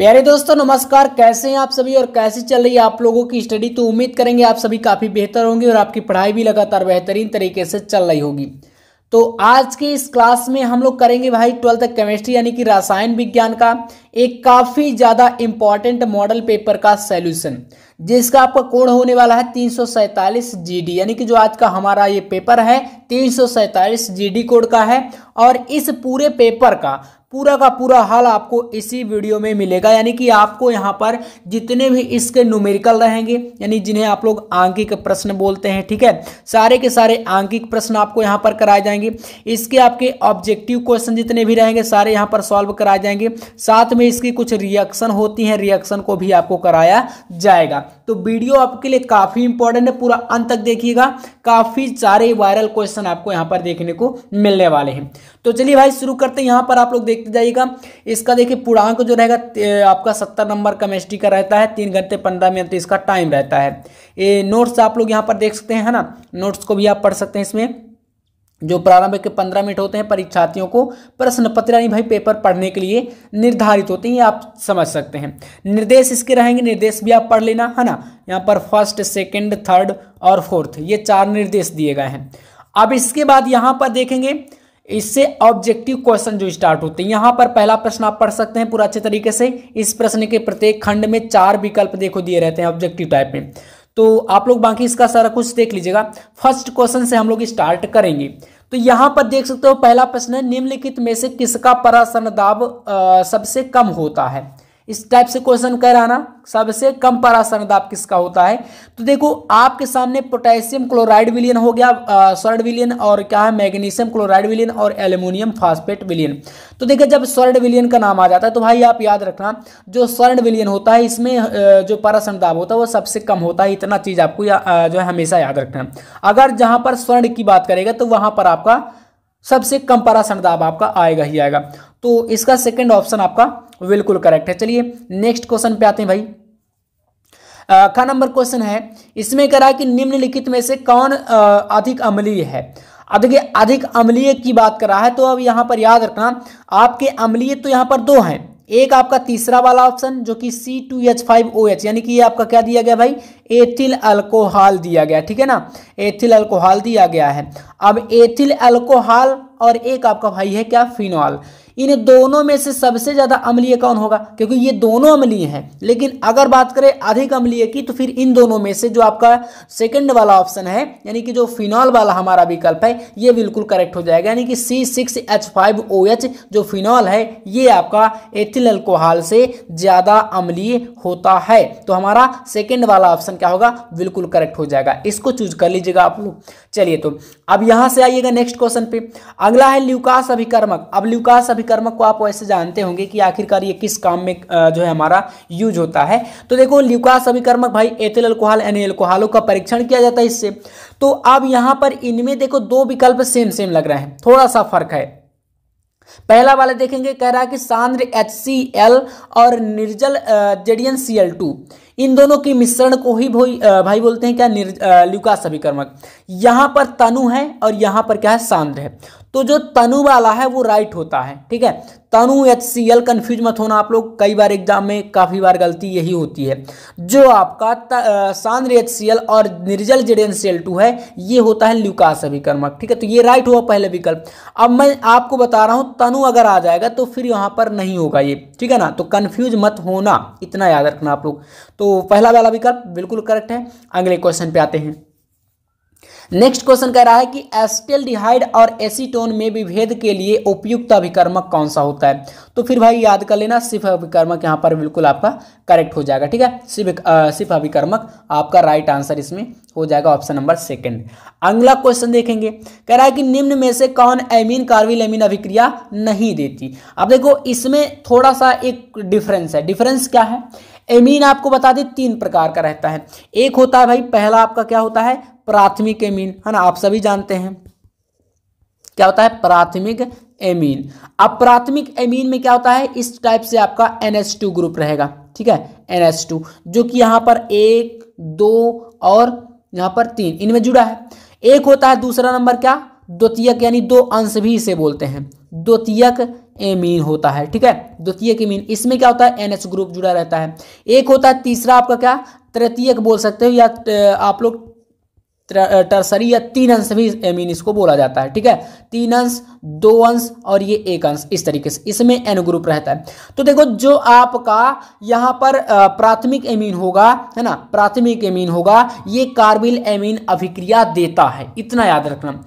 प्यारे दोस्तों नमस्कार कैसे हैं आप सभी और कैसे चल रही है आप लोगों की स्टडी तो उम्मीद करेंगे आप सभी काफ़ी बेहतर होंगे और आपकी पढ़ाई भी लगातार बेहतरीन तरीके से चल रही होगी तो आज के इस क्लास में हम लोग करेंगे भाई ट्वेल्थ केमिस्ट्री यानी कि रसायन विज्ञान का एक काफ़ी ज़्यादा इम्पॉर्टेंट मॉडल पेपर का सोल्यूशन जिसका आपका कोण होने वाला है तीन सौ यानी कि जो आज का हमारा ये पेपर है तीन सौ कोड का है और इस पूरे पेपर का पूरा का पूरा हाल आपको इसी वीडियो में मिलेगा यानी कि आपको यहाँ पर जितने भी इसके न्यूमेरिकल रहेंगे यानी जिन्हें आप लोग आंकिक प्रश्न बोलते हैं ठीक है सारे के सारे आंकिक प्रश्न आपको यहाँ पर कराए जाएंगे इसके आपके ऑब्जेक्टिव क्वेश्चन जितने भी रहेंगे सारे यहाँ पर सॉल्व कराए जाएंगे साथ में इसकी कुछ रिएक्शन होती हैं रिएक्शन को भी आपको कराया जाएगा तो वीडियो आपके लिए काफ़ी इंपॉर्टेंट है पूरा अंत तक देखिएगा काफ़ी सारे वायरल क्वेश्चन आपको यहाँ पर देखने को मिलने वाले हैं तो चलिए भाई शुरू करते हैं यहाँ पर आप लोग देखते जाइएगा इसका देखिए पूर्णांक जो रहेगा आपका सत्तर नंबर केमिस्ट्री का रहता है तीन घंटे पंद्रह मिनट तो इसका टाइम रहता है ये नोट्स आप लोग यहाँ पर देख सकते हैं है ना नोट्स को भी आप पढ़ सकते हैं इसमें जो प्रारंभिक पंद्रह मिनट होते हैं परीक्षार्थियों को प्रश्न पत्र यानी भाई पेपर पढ़ने के लिए निर्धारित होते हैं ये आप समझ सकते हैं निर्देश इसके रहेंगे निर्देश भी आप पढ़ लेना है ना यहाँ पर फर्स्ट सेकंड थर्ड और फोर्थ ये चार निर्देश दिए गए हैं अब इसके बाद यहाँ पर देखेंगे इससे ऑब्जेक्टिव क्वेश्चन जो स्टार्ट होते हैं यहाँ पर पहला प्रश्न आप पढ़ सकते हैं पूरा अच्छे तरीके से इस प्रश्न के प्रत्येक खंड में चार विकल्प देखो दिए रहते हैं ऑब्जेक्टिव टाइप में तो आप लोग बाकी इसका सारा कुछ देख लीजिएगा फर्स्ट क्वेश्चन से हम लोग स्टार्ट करेंगे तो यहां पर देख सकते हो पहला प्रश्न है निम्नलिखित में से किसका परासन दाब सबसे कम होता है इस टाइप से क्वेश्चन कराना सबसे कम परासरण दाब किसका होता है तो देखो आपके सामने पोटेशियम क्लोराइड विलियन हो गया सर्ड विलियन और क्या है मैग्नीशियम क्लोराइड विलियन और एल्यूमिनियम फास्फेट विलियन तो देखिए जब सर्ड विलियन का नाम आ जाता है तो भाई आप याद रखना जो सर्ड विलियन होता है इसमें जो परासरण दाब होता है वो सबसे कम होता है इतना चीज़ आपको या, जो है हमेशा याद रखना अगर जहां पर स्वर्ण की बात करेगा तो वहां पर आपका सबसे कम परासरण दाब आपका आएगा ही आएगा तो इसका सेकेंड ऑप्शन आपका बिल्कुल करेक्ट है चलिए नेक्स्ट क्वेश्चन पे आते हैं भाई खा नंबर क्वेश्चन है इसमें करा कि निम्नलिखित में से कौन अधिक अमलीय है अधिक अधिक अमलीय की बात कर रहा है तो अब यहाँ पर याद रखना आपके अमलीय तो यहां पर दो हैं एक आपका तीसरा वाला ऑप्शन जो कि C two H five O H यानी कि ये आपका क्या दिया गया भाई एथिल अल्कोहल दिया गया ठीक है ना एथिल अल्कोहल दिया गया है अब एथिल अल्कोहल और एक आपका भाई है क्या फिनॉल इन दोनों में से सबसे ज़्यादा अम्लीय कौन होगा क्योंकि ये दोनों अम्लीय हैं लेकिन अगर बात करें अधिक अम्लीय की तो फिर इन दोनों में से जो आपका सेकंड वाला ऑप्शन है यानी कि जो फिनॉल वाला हमारा विकल्प है ये बिल्कुल करेक्ट हो जाएगा यानी कि C six H five O H जो फिनॉल है ये आपका एथिल अल्कोहल से ज़्यादा अम्लीय होता है तो हमारा सेकेंड वाला ऑप्शन क्या होगा बिल्कुल करेक्ट हो जाएगा इसको चूज कर लीजिएगा आप लोग चलिए तो अब यहां से आइएगा नेक्स्ट क्वेश्चन पे अगला है ल्यूकास अभिकर्मक अब ल्यूकास अभिकर्मक को आप वैसे जानते होंगे कि आखिरकार ये किस काम में जो है हमारा यूज होता है तो देखो ल्यूकास अभिकर्मक भाई एथिल अल्कोहल एन एल्कोहलों का परीक्षण किया जाता है इससे तो अब यहां पर इनमें देखो दो विकल्प सेम सेम लग रहे हैं थोड़ा सा फर्क है पहला वाला देखेंगे कह रहा है कि सांद्र एच और निर्जल जेडियन सी इन दोनों के मिश्रण को ही भाई बोलते हैं क्या निर् ल्यूकास यहाँ पर तनु है और यहाँ पर क्या है सांद्र है तो जो तनु वाला है वो राइट होता है ठीक है तनु एच सी एल कन्फ्यूज मत होना आप लोग कई बार एग्जाम में काफ़ी बार गलती यही होती है जो आपका सांद्र एच सी एल और निर्जल एन सी एल टू है ये होता है ल्यूकास अभिकर्मक ठीक है तो ये राइट हुआ पहले विकल्प अब मैं आपको बता रहा हूँ तनु अगर आ जाएगा तो फिर यहाँ पर नहीं होगा ये ठीक है ना तो कन्फ्यूज मत होना इतना याद रखना आप लोग तो पहला वाला विकल्प बिल्कुल करेक्ट है अगले क्वेश्चन पे आते हैं नेक्स्ट क्वेश्चन कह रहा है कि एस्टेल्डिहाइड और एसीटोन में विभेद के लिए उपयुक्त अभिकर्मक कौन सा होता है तो फिर भाई याद कर लेना सिर्फ अभिकर्मक यहाँ पर बिल्कुल आपका करेक्ट हो जाएगा ठीक है सिर्फ सिर्फ अभिकर्मक आपका राइट आंसर इसमें हो जाएगा ऑप्शन नंबर सेकंड अगला क्वेश्चन देखेंगे कह रहा है कि निम्न में से कौन एमीन कार्विल एमीन अभिक्रिया नहीं देती अब देखो इसमें थोड़ा सा एक डिफरेंस है डिफरेंस क्या है एमीन आपको बता दें तीन प्रकार का रहता है एक होता है भाई पहला आपका क्या होता है प्राथमिक एमीन है ना आप सभी जानते हैं क्या होता है प्राथमिक एमीन अब प्राथमिक एमीन में क्या होता है इस टाइप से आपका NH2 ग्रुप रहेगा ठीक है NH2 जो कि यहां पर एक दो और यहां पर तीन इनमें जुड़ा है एक होता है दूसरा नंबर क्या द्वितीयक यानी दो अंश भी इसे बोलते हैं द्वितीयक एमीन होता है ठीक है द्वितीय एमीन इसमें क्या होता है एनएच ग्रुप जुड़ा रहता है एक होता है तीसरा आपका क्या तृतीयक बोल सकते हो या आप लोग टर्सरी या तीन अंश भी एमीन इसको बोला जाता है ठीक है तीन अंश दो अंश और ये एक अंश इस तरीके से इसमें एन ग्रुप रहता है तो देखो जो आपका यहां पर प्राथमिक एमीन होगा है ना प्राथमिक एमीन होगा ये कार्बिल एमीन अभिक्रिया देता है इतना याद रखना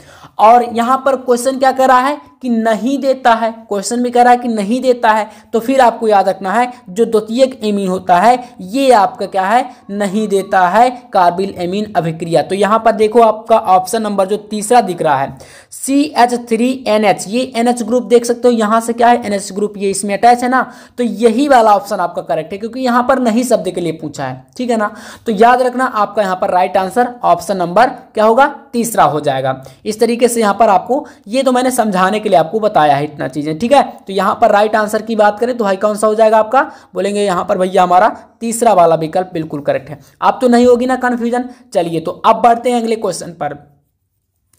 और यहाँ पर क्वेश्चन क्या कर रहा है कि नहीं देता है क्वेश्चन में कह रहा है कि नहीं देता है तो फिर आपको याद रखना है जो द्वितीयक एमीन होता है ये आपका क्या है नहीं देता है कार्बिल एमीन अभिक्रिया तो यहाँ पर देखो आपका ऑप्शन नंबर जो तीसरा दिख रहा है C H three N H ये एन एच ग्रुप देख सकते हो यहाँ से क्या है एन एच ग्रुप ये इसमें अटैच है ना तो यही वाला ऑप्शन आपका करेक्ट है क्योंकि यहां पर नहीं शब्द के लिए पूछा है ठीक है ना तो याद रखना आपका यहाँ पर राइट आंसर ऑप्शन नंबर क्या होगा तीसरा हो जाएगा इस तरीके से यहाँ पर आपको ये तो मैंने समझाने के लिए आपको बताया है इतना चीज़ें ठीक है तो यहाँ पर राइट आंसर की बात करें तो हाई कौन सा हो जाएगा आपका बोलेंगे यहाँ पर भैया हमारा तीसरा वाला विकल्प बिल्कुल करेक्ट है आप तो नहीं होगी ना कंफ्यूजन चलिए तो अब बढ़ते हैं अगले क्वेश्चन पर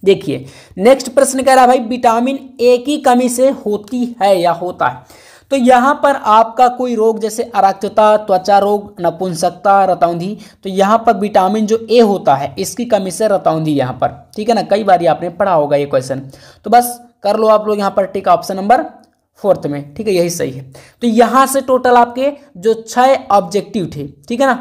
देखिए नेक्स्ट प्रश्न कह रहा है भाई विटामिन ए की कमी से होती है या होता है तो यहां पर आपका कोई रोग जैसे अराक्तता त्वचा रोग नपुंसकता रतौंधी तो यहां पर विटामिन जो ए होता है इसकी कमी से रतौंधी यहां पर ठीक है ना कई बार आपने पढ़ा होगा ये क्वेश्चन तो बस कर लो आप लोग यहां पर टिक ऑप्शन नंबर फोर्थ में ठीक है यही सही है तो यहां से टोटल आपके जो छह ऑब्जेक्टिव थे ठीक है ना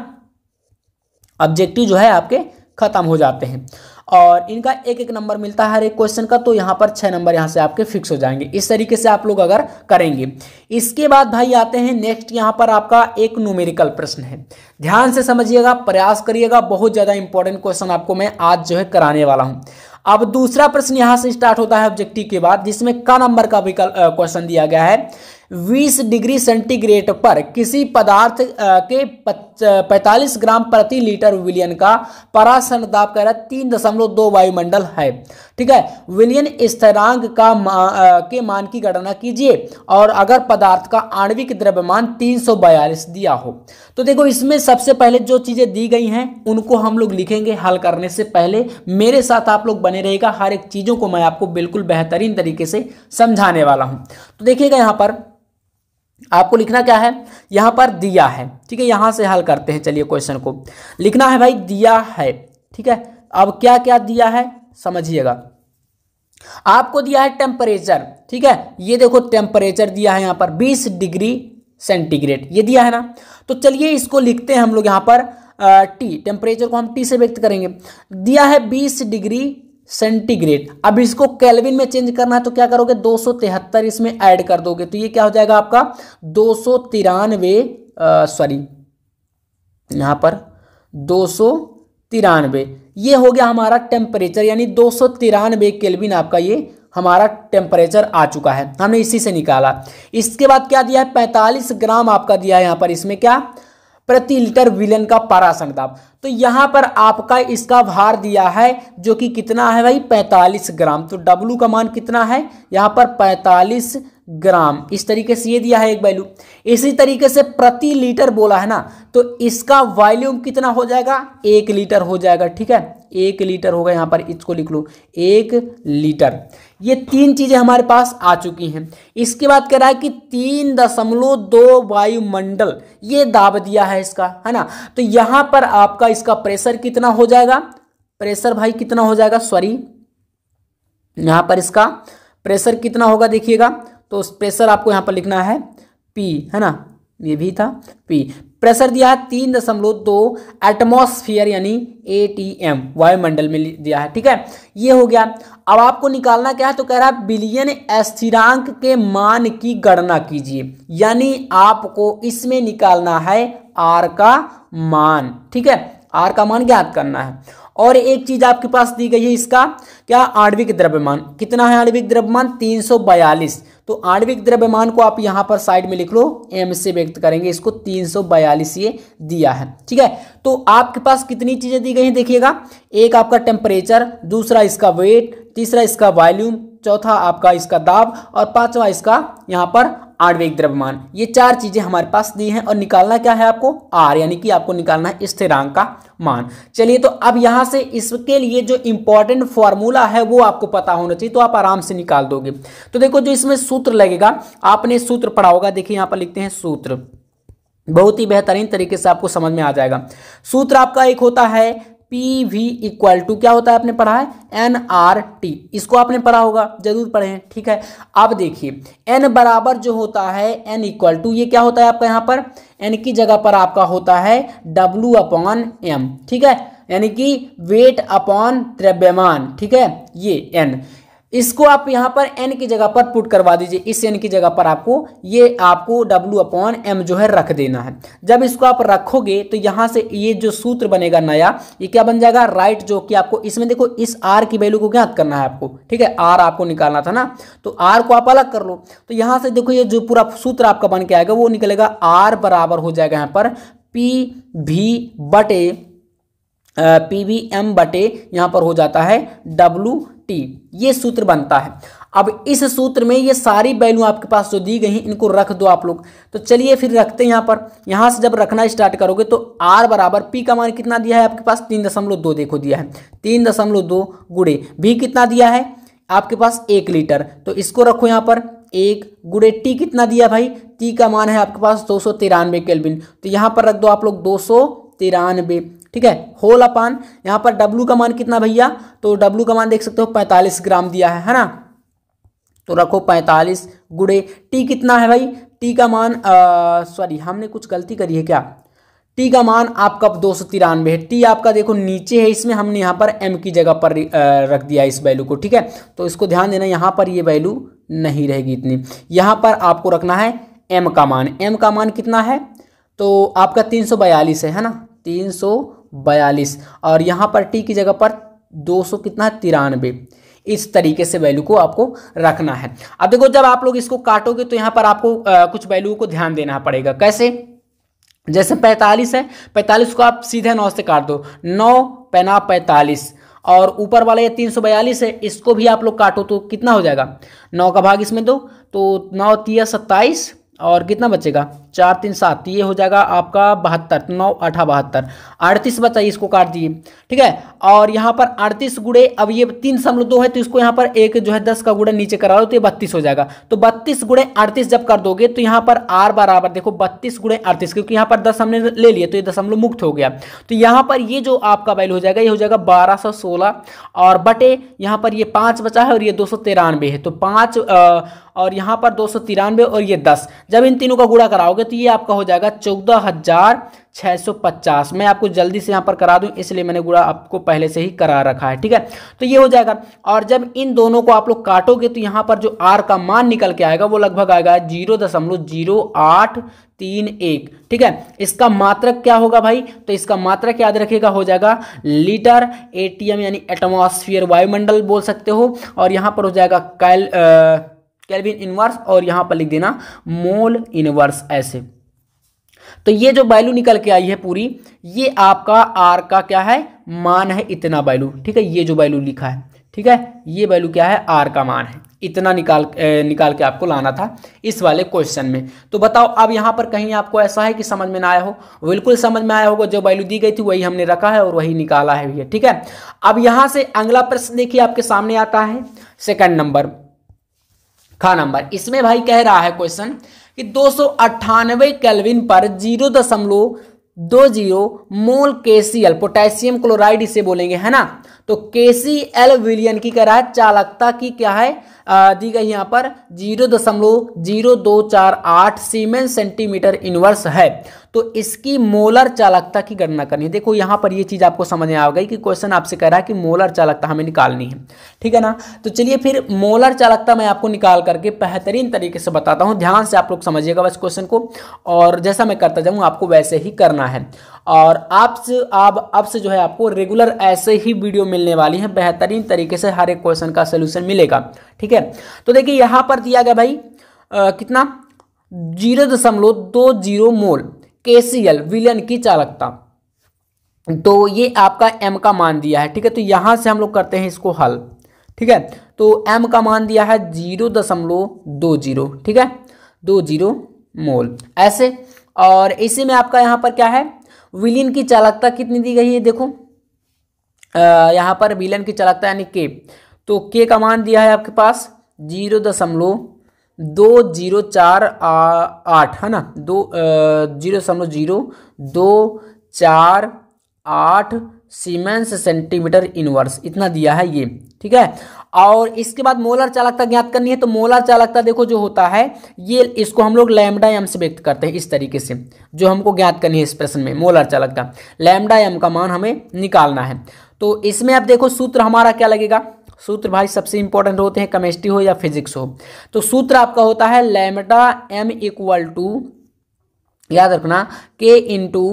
ऑब्जेक्टिव जो है आपके खत्म हो जाते हैं और इनका एक एक नंबर मिलता है हर एक क्वेश्चन का तो यहाँ पर छः नंबर यहाँ से आपके फिक्स हो जाएंगे इस तरीके से आप लोग अगर करेंगे इसके बाद भाई आते हैं नेक्स्ट यहाँ पर आपका एक न्यूमेरिकल प्रश्न है ध्यान से समझिएगा प्रयास करिएगा बहुत ज़्यादा इंपॉर्टेंट क्वेश्चन आपको मैं आज जो है कराने वाला हूँ अब दूसरा प्रश्न यहाँ से स्टार्ट होता है ऑब्जेक्टिव के बाद जिसमें का नंबर का विकल्प क्वेश्चन दिया गया है 20 डिग्री सेंटीग्रेड पर किसी पदार्थ के पैंतालीस ग्राम प्रति लीटर विलियन का परासन दाब कह रहा है तीन दशमलव दो वायुमंडल है ठीक है विलियन स्थिरांक का मा, के मान की गणना कीजिए और अगर पदार्थ का आणविक द्रव्यमान तीन सौ बयालीस दिया हो तो देखो इसमें सबसे पहले जो चीज़ें दी गई हैं उनको हम लोग लिखेंगे हल करने से पहले मेरे साथ आप लोग बने रहेगा हर एक चीज़ों को मैं आपको बिल्कुल बेहतरीन तरीके से समझाने वाला हूं तो देखिएगा यहां पर आपको लिखना क्या है यहाँ पर दिया है ठीक है यहाँ से हल करते हैं चलिए क्वेश्चन को लिखना है भाई दिया है ठीक है अब क्या क्या दिया है समझिएगा आपको दिया है टेम्परेचर ठीक है ये देखो टेम्परेचर दिया है यहाँ पर 20 डिग्री सेंटीग्रेड ये दिया है ना तो चलिए इसको लिखते हैं हम लोग यहाँ पर टी टेम्परेचर को हम टी से व्यक्त करेंगे दिया है बीस डिग्री सेंटीग्रेड अब इसको कैलविन में चेंज करना है तो क्या करोगे दो इसमें ऐड कर दोगे तो ये क्या हो जाएगा आपका दो सौ तिरानवे सॉरी यहां पर दो तिरानवे ये हो गया हमारा टेम्परेचर यानी दो सौ तिरानवे केल्विन आपका ये हमारा टेम्परेचर आ चुका है हमने इसी से निकाला इसके बाद क्या दिया है पैंतालीस ग्राम आपका दिया है यहां पर इसमें क्या प्रति लीटर विलन का पारा दाब तो यहां पर आपका इसका भार दिया है जो कि कितना है भाई 45 ग्राम तो डब्लू का मान कितना है यहां पर 45 ग्राम इस तरीके से ये दिया है एक वैल्यू इसी तरीके से प्रति लीटर बोला है ना तो इसका वॉल्यूम कितना हो जाएगा एक लीटर हो जाएगा ठीक है एक लीटर होगा यहां पर इसको लिख लो एक लीटर ये तीन चीज़ें हमारे पास आ चुकी हैं इसके बाद कह रहा है कि तीन दशमलव दो वायुमंडल ये दाब दिया है इसका है ना तो यहां पर आपका इसका प्रेशर कितना हो जाएगा प्रेशर भाई कितना हो जाएगा सॉरी यहां पर इसका प्रेशर कितना होगा देखिएगा तो प्रेशर आपको यहां पर लिखना है पी है ना ये भी था पी प्रेशर दिया है तीन दशमलव दो एटमोसफियर यानी ए टी एम वायुमंडल में दिया है ठीक है ये हो गया अब आपको निकालना क्या है तो कह रहा है बिलियन स्थिरांक के मान की गणना कीजिए यानी आपको इसमें निकालना है आर का मान ठीक है आर का मान ज्ञात करना है और एक चीज आपके पास दी गई है इसका क्या आणविक द्रव्यमान कितना है आणविक द्रव्यमान 342 तो आणविक द्रव्यमान को आप यहां पर साइड में लिख लो एम से व्यक्त करेंगे इसको 342 ये दिया है ठीक है तो आपके पास कितनी चीजें दी गई हैं देखिएगा एक आपका टेम्परेचर दूसरा इसका वेट तीसरा इसका वॉल्यूम चौथा आपका इसका दाब और पांचवा इसका यहाँ पर आणविक द्रव्यमान ये चार चीज़ें हमारे पास दी हैं और निकालना क्या है आपको आर यानी कि आपको निकालना है स्थिरांक का मान चलिए तो अब यहां से इसके लिए जो इंपॉर्टेंट फॉर्मूला है वो आपको पता होना चाहिए तो आप आराम से निकाल दोगे तो देखो जो इसमें सूत्र लगेगा आपने सूत्र पढ़ा होगा देखिए यहां पर लिखते हैं सूत्र बहुत ही बेहतरीन तरीके से आपको समझ में आ जाएगा सूत्र आपका एक होता है पी वी इक्वल टू क्या होता है आपने पढ़ा है एन आर टी इसको आपने पढ़ा होगा जरूर पढ़े हैं ठीक है अब देखिए एन बराबर जो होता है एन इक्वल टू ये क्या होता है आपका यहाँ पर एन की जगह पर आपका होता है डब्लू अपॉन एम ठीक है यानी कि वेट अपॉन द्रव्यमान ठीक है ये एन इसको आप यहां पर एन की जगह पर पुट करवा दीजिए इस एन की जगह पर आपको ये आपको डब्ल्यू अपॉन एम जो है रख देना है जब इसको आप रखोगे तो यहां से ये जो सूत्र बनेगा नया ये क्या बन जाएगा राइट जो कि आपको इसमें देखो इस आर की वैल्यू को ज्ञात करना है आपको ठीक है आर आपको निकालना था ना तो आर को आप अलग कर लो तो यहां से देखो ये जो पूरा सूत्र आपका बन के आएगा वो निकलेगा आर बराबर हो जाएगा यहाँ पर पी भी बटे पी वी एम बटे यहां पर हो जाता है डब्लू टी ये सूत्र बनता है अब इस सूत्र में ये सारी वैल्यू आपके पास जो दी गई हैं इनको रख दो आप लोग तो चलिए फिर रखते हैं यहाँ पर यहाँ से जब रखना स्टार्ट करोगे तो आर बराबर पी का मान कितना दिया है आपके पास तीन दशमलव दो देखो दिया है तीन दशमलव दो गुड़े भी कितना दिया है आपके पास एक लीटर तो इसको रखो यहाँ पर एक गुड़े टी कितना दिया भाई टी का मान है आपके पास दो सौ तिरानवे केल्विन तो यहाँ पर रख दो आप लोग दो सौ तिरानवे ठीक है होल अपान यहाँ पर डब्लू का मान कितना भैया तो डब्लू का मान देख सकते हो पैंतालीस ग्राम दिया है है ना तो रखो पैंतालीस गुड़े T कितना है भाई T का मान सॉरी हमने कुछ गलती करी है क्या टी का मान आपका दो सौ तिरानवे है टी आपका देखो नीचे है इसमें हमने यहाँ पर एम की जगह पर रख दिया इस वैल्यू को ठीक है तो इसको ध्यान देना यहाँ पर ये वैल्यू नहीं रहेगी इतनी यहाँ पर आपको रखना है एम का मान एम का मान कितना है तो आपका तीन सौ बयालीस है है ना तीन सौ बयालीस और यहाँ पर टी की जगह पर दो सौ कितना तिरानवे इस तरीके से वैल्यू को आपको रखना है अब देखो जब आप लोग इसको काटोगे तो यहाँ पर आपको आ, कुछ वैल्यू को ध्यान देना पड़ेगा कैसे जैसे 45 है 45 को आप सीधे नौ से काट दो नौ पैना पैंतालीस और ऊपर वाला ये तीन सौ बयालीस है इसको भी आप लोग काटो तो कितना हो जाएगा नौ का भाग इसमें दो तो नौ तीस सत्ताईस और कितना बचेगा चार तीन सात ये हो जाएगा आपका बहत्तर नौ अठा बहत्तर अड़तीस बचाइए इसको काट दिए ठीक है और यहाँ पर अड़तीस गुड़े अब ये तीन समल दो है तो इसको यहाँ पर एक जो है दस का गुड़ा नीचे करा लो तो ये बत्तीस हो जाएगा तो बत्तीस गुड़े अड़तीस जब कर दोगे तो यहाँ पर आर बराबर देखो बत्तीस गुड़े अड़तीस क्योंकि यहाँ पर दस हमने ले लिए तो ये दशमलव मुक्त हो गया तो यहाँ पर ये जो आपका वैल्यू हो जाएगा ये हो जाएगा बारह सोलह और बटे यहाँ पर ये पाँच बचा है और ये दो सौ तिरानवे है तो पाँच और यहाँ पर दो सौ तिरानवे और ये दस जब इन तीनों का गुड़ा कराओगे होगा ये आपका हो जाएगा चौदह हजार छः सौ पचास मैं आपको जल्दी से यहाँ पर करा दूँ इसलिए मैंने गुड़ा आपको पहले से ही करा रखा है ठीक है तो ये हो जाएगा और जब इन दोनों को आप लोग काटोगे तो यहाँ पर जो आर का मान निकल के आएगा वो लगभग आएगा जीरो दशमलव जीरो आठ तीन एक ठीक है इसका मात्रक क्या होगा भाई तो इसका मात्रक याद रखेगा हो जाएगा लीटर एटीएम यानी एटमॉस्फियर वायुमंडल बोल सकते हो और यहाँ पर हो जाएगा कैल आ, कैलविन इनवर्स और यहाँ पर लिख देना मोल इनवर्स ऐसे तो ये जो वैल्यू निकल के आई है पूरी ये आपका आर का क्या है मान है इतना वैल्यू ठीक है ये जो वैल्यू लिखा है ठीक है ये वैल्यू क्या है आर का मान है इतना निकाल ए, निकाल के आपको लाना था इस वाले क्वेश्चन में तो बताओ अब यहां पर कहीं आपको ऐसा है कि समझ में ना आया हो बिल्कुल समझ में आया होगा जो वैल्यू दी गई थी वही हमने रखा है और वही निकाला है ठीक है अब यहाँ से अगला प्रश्न देखिए आपके सामने आता है सेकंड नंबर खा नंबर इसमें भाई कह रहा है क्वेश्चन कि दो सौ अट्ठानवे कैलविन पर जीरो दशमलव दो जीरो मोल के सी एल पोटेशियम क्लोराइड इसे बोलेंगे है ना तो के सी एल विलियन की कह रहा है चालकता की क्या है दी गई यहाँ पर जीरो दशमलव जीरो दो चार आठ सीमेंट सेंटीमीटर इनवर्स है तो इसकी मोलर चालकता की गणना करनी है देखो यहां पर यह चीज़ आपको समझ में आ गई कि क्वेश्चन आपसे कह रहा है कि मोलर चालकता हमें निकालनी है ठीक है ना तो चलिए फिर मोलर चालकता मैं आपको निकाल करके बेहतरीन तरीके से बताता हूँ ध्यान से आप लोग समझिएगा बस क्वेश्चन को और जैसा मैं करता जाऊँ आपको वैसे ही करना है और आपसे से आप अब से जो है आपको रेगुलर ऐसे ही वीडियो मिलने वाली है बेहतरीन तरीके से हर एक क्वेश्चन का सोल्यूशन मिलेगा ठीक है तो देखिए यहाँ पर दिया गया भाई आ, कितना जीरो दशमलव दो जीरो मोल के सी एल विलियन की चालकता तो ये आपका एम का मान दिया है ठीक है तो यहाँ से हम लोग करते हैं इसको हल ठीक है तो एम का मान दिया है जीरो दशमलव दो जीरो ठीक है दो जीरो मोल ऐसे और इसी में आपका यहाँ पर क्या है विलियन की चालकता कितनी दी गई है देखो यहाँ पर विलियन की चालकता यानी के तो के का मान दिया है आपके पास जीरो दशमलव दो जीरो चार आठ है ना दो जीरो दशमलव जीरो दो चार आठ सीमेंस सेंटीमीटर इनवर्स इतना दिया है ये ठीक है और इसके बाद मोलर चालकता ज्ञात करनी है तो मोलर चालकता देखो जो होता है ये इसको हम लोग लैमडा एम से व्यक्त करते हैं इस तरीके से जो हमको ज्ञात करनी है इस प्रश्न में मोलर चालकता लैमडा एम का मान हमें निकालना है तो इसमें आप देखो सूत्र हमारा क्या लगेगा सूत्र भाई सबसे इंपॉर्टेंट होते हैं केमिस्ट्री हो या फिजिक्स हो तो सूत्र आपका होता है लैमडा एम इक्वल टू याद रखना के इंटू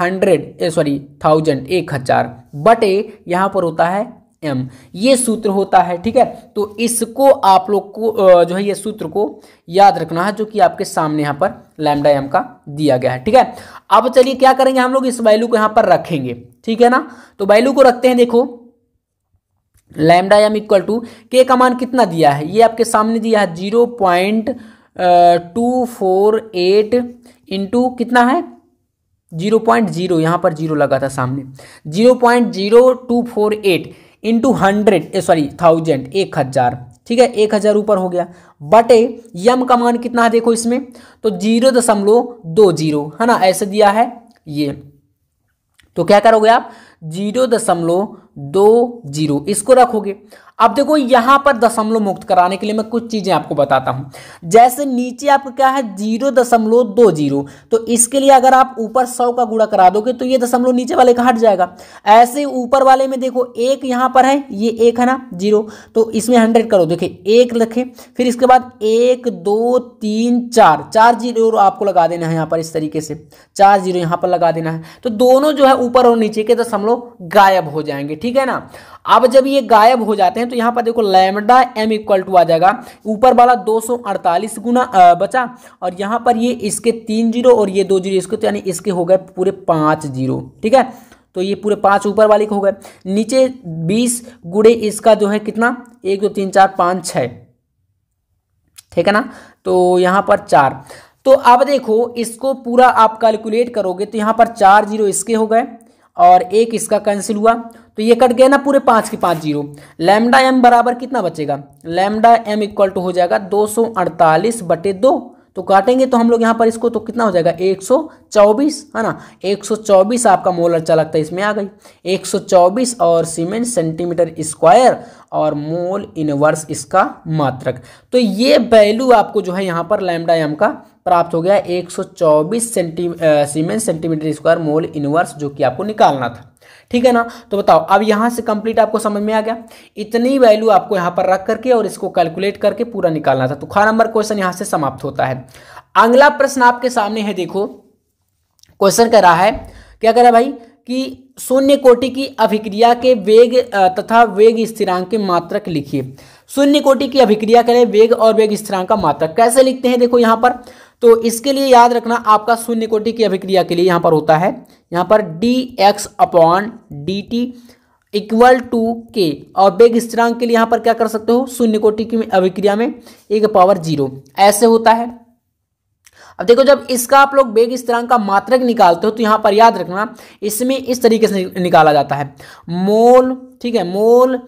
हंड्रेड सॉरी थाउजेंड एक हजार बटे यहां पर होता है एम ये सूत्र होता है ठीक है तो इसको आप लोग को जो है ये सूत्र को याद रखना है जो कि आपके सामने यहाँ पर लैमडा एम का दिया गया है ठीक है अब चलिए क्या करेंगे हम लोग इस वैल्यू को यहाँ पर रखेंगे ठीक है ना तो वैल्यू को रखते हैं देखो लैमडा एम इक्वल टू के का मान कितना दिया है ये आपके सामने दिया है zero point two four eight into कितना है जीरो पॉइंट जीरो यहाँ पर जीरो लगा था सामने zero point zero two four eight into hundred sorry thousand एक हज़ार ठीक है एक हज़ार ऊपर हो गया बटे eh, यम का मान कितना है देखो इसमें तो जीरो दशमलव दो जीरो है ना ऐसे दिया है ये तो क्या करोगे आप जीरो दशमलव दो जीरो इसको रखोगे अब देखो यहाँ पर दशमलव मुक्त कराने के लिए मैं कुछ चीज़ें आपको बताता हूं जैसे नीचे आपको क्या है जीरो दशमलव दो जीरो तो इसके लिए अगर आप ऊपर सौ का गुड़ा करा दोगे तो ये दशमलव नीचे वाले का हट जाएगा ऐसे ऊपर वाले में देखो एक यहां पर है ये एक है ना जीरो तो इसमें हंड्रेड करो देखिए एक रखें फिर इसके बाद एक दो तीन चार चार जीरो आपको लगा देना है यहाँ पर इस तरीके से चार जीरो यहाँ पर लगा देना है तो दोनों जो है ऊपर और नीचे के दशमलव गायब हो जाएंगे ठीक है ना अब जब ये गायब हो जाते हैं तो यहाँ पर देखो लैमडा एम इक्वल टू आ जाएगा ऊपर वाला 248 गुना बचा और यहां पर ये इसके तीन जीरो और ये दो जीरो इसके तो यानी इसके हो गए पूरे पांच जीरो ठीक है तो ये पूरे पांच ऊपर वाले के हो गए नीचे बीस गुड़े इसका जो है कितना एक दो तीन चार पाँच छ ठीक है ना तो यहाँ पर चार तो अब देखो इसको पूरा आप कैलकुलेट करोगे तो यहां पर चार जीरो इसके हो गए और एक इसका कैंसिल हुआ तो ये कट गया ना पूरे पाँच के पाँच जीरो लैमडा एम बराबर कितना बचेगा लैमडा एम इक्वल टू हो जाएगा दो सौ अड़तालीस बटे दो तो काटेंगे तो हम लोग यहाँ पर इसको तो कितना हो जाएगा 124 है ना 124 आपका मोलर है इसमें आ गई 124 और सीमेंट सेंटीमीटर स्क्वायर और मोल इनवर्स इसका मात्रक तो ये वैल्यू आपको जो है यहाँ पर लैमडा एम का प्राप्त हो गया 124 centi cement centimetre square mole inverse जो कि आपको निकालना था ठीक है ना तो बताओ अब यहाँ से कंप्लीट आपको समझ में आ गया इतनी वैल्यू आपको यहाँ पर रख करके और इसको कैलकुलेट करके पूरा निकालना था तो खा नंबर क्वेश्चन यहाँ से समाप्त होता है अगला प्रश्न आपके सामने है देखो क्वेश्चन कह रहा है क्या कह रहा है भाई कि शून्य कोटि की अभिक्रिया के वेग तथा वेग स्थिरांक के मात्रक लिखिए शून्य कोटि की अभिक्रिया करें वेग और वेग स्थिरांक का मात्रक कैसे लिखते हैं देखो यहाँ पर तो इसके लिए याद रखना आपका शून्य कोटि की अभिक्रिया के लिए यहाँ पर होता है यहाँ पर D X upon D T equal to K और वेग स्थिरांक के लिए यहाँ पर क्या कर सकते हो शून्य कोटि की अभिक्रिया में एक पावर जीरो ऐसे होता है अब देखो जब इसका आप लोग बेग स्थिरांक का मात्रक निकालते हो तो यहाँ पर याद रखना इसमें इस तरीके से निकाला जाता है मोल ठीक है मोल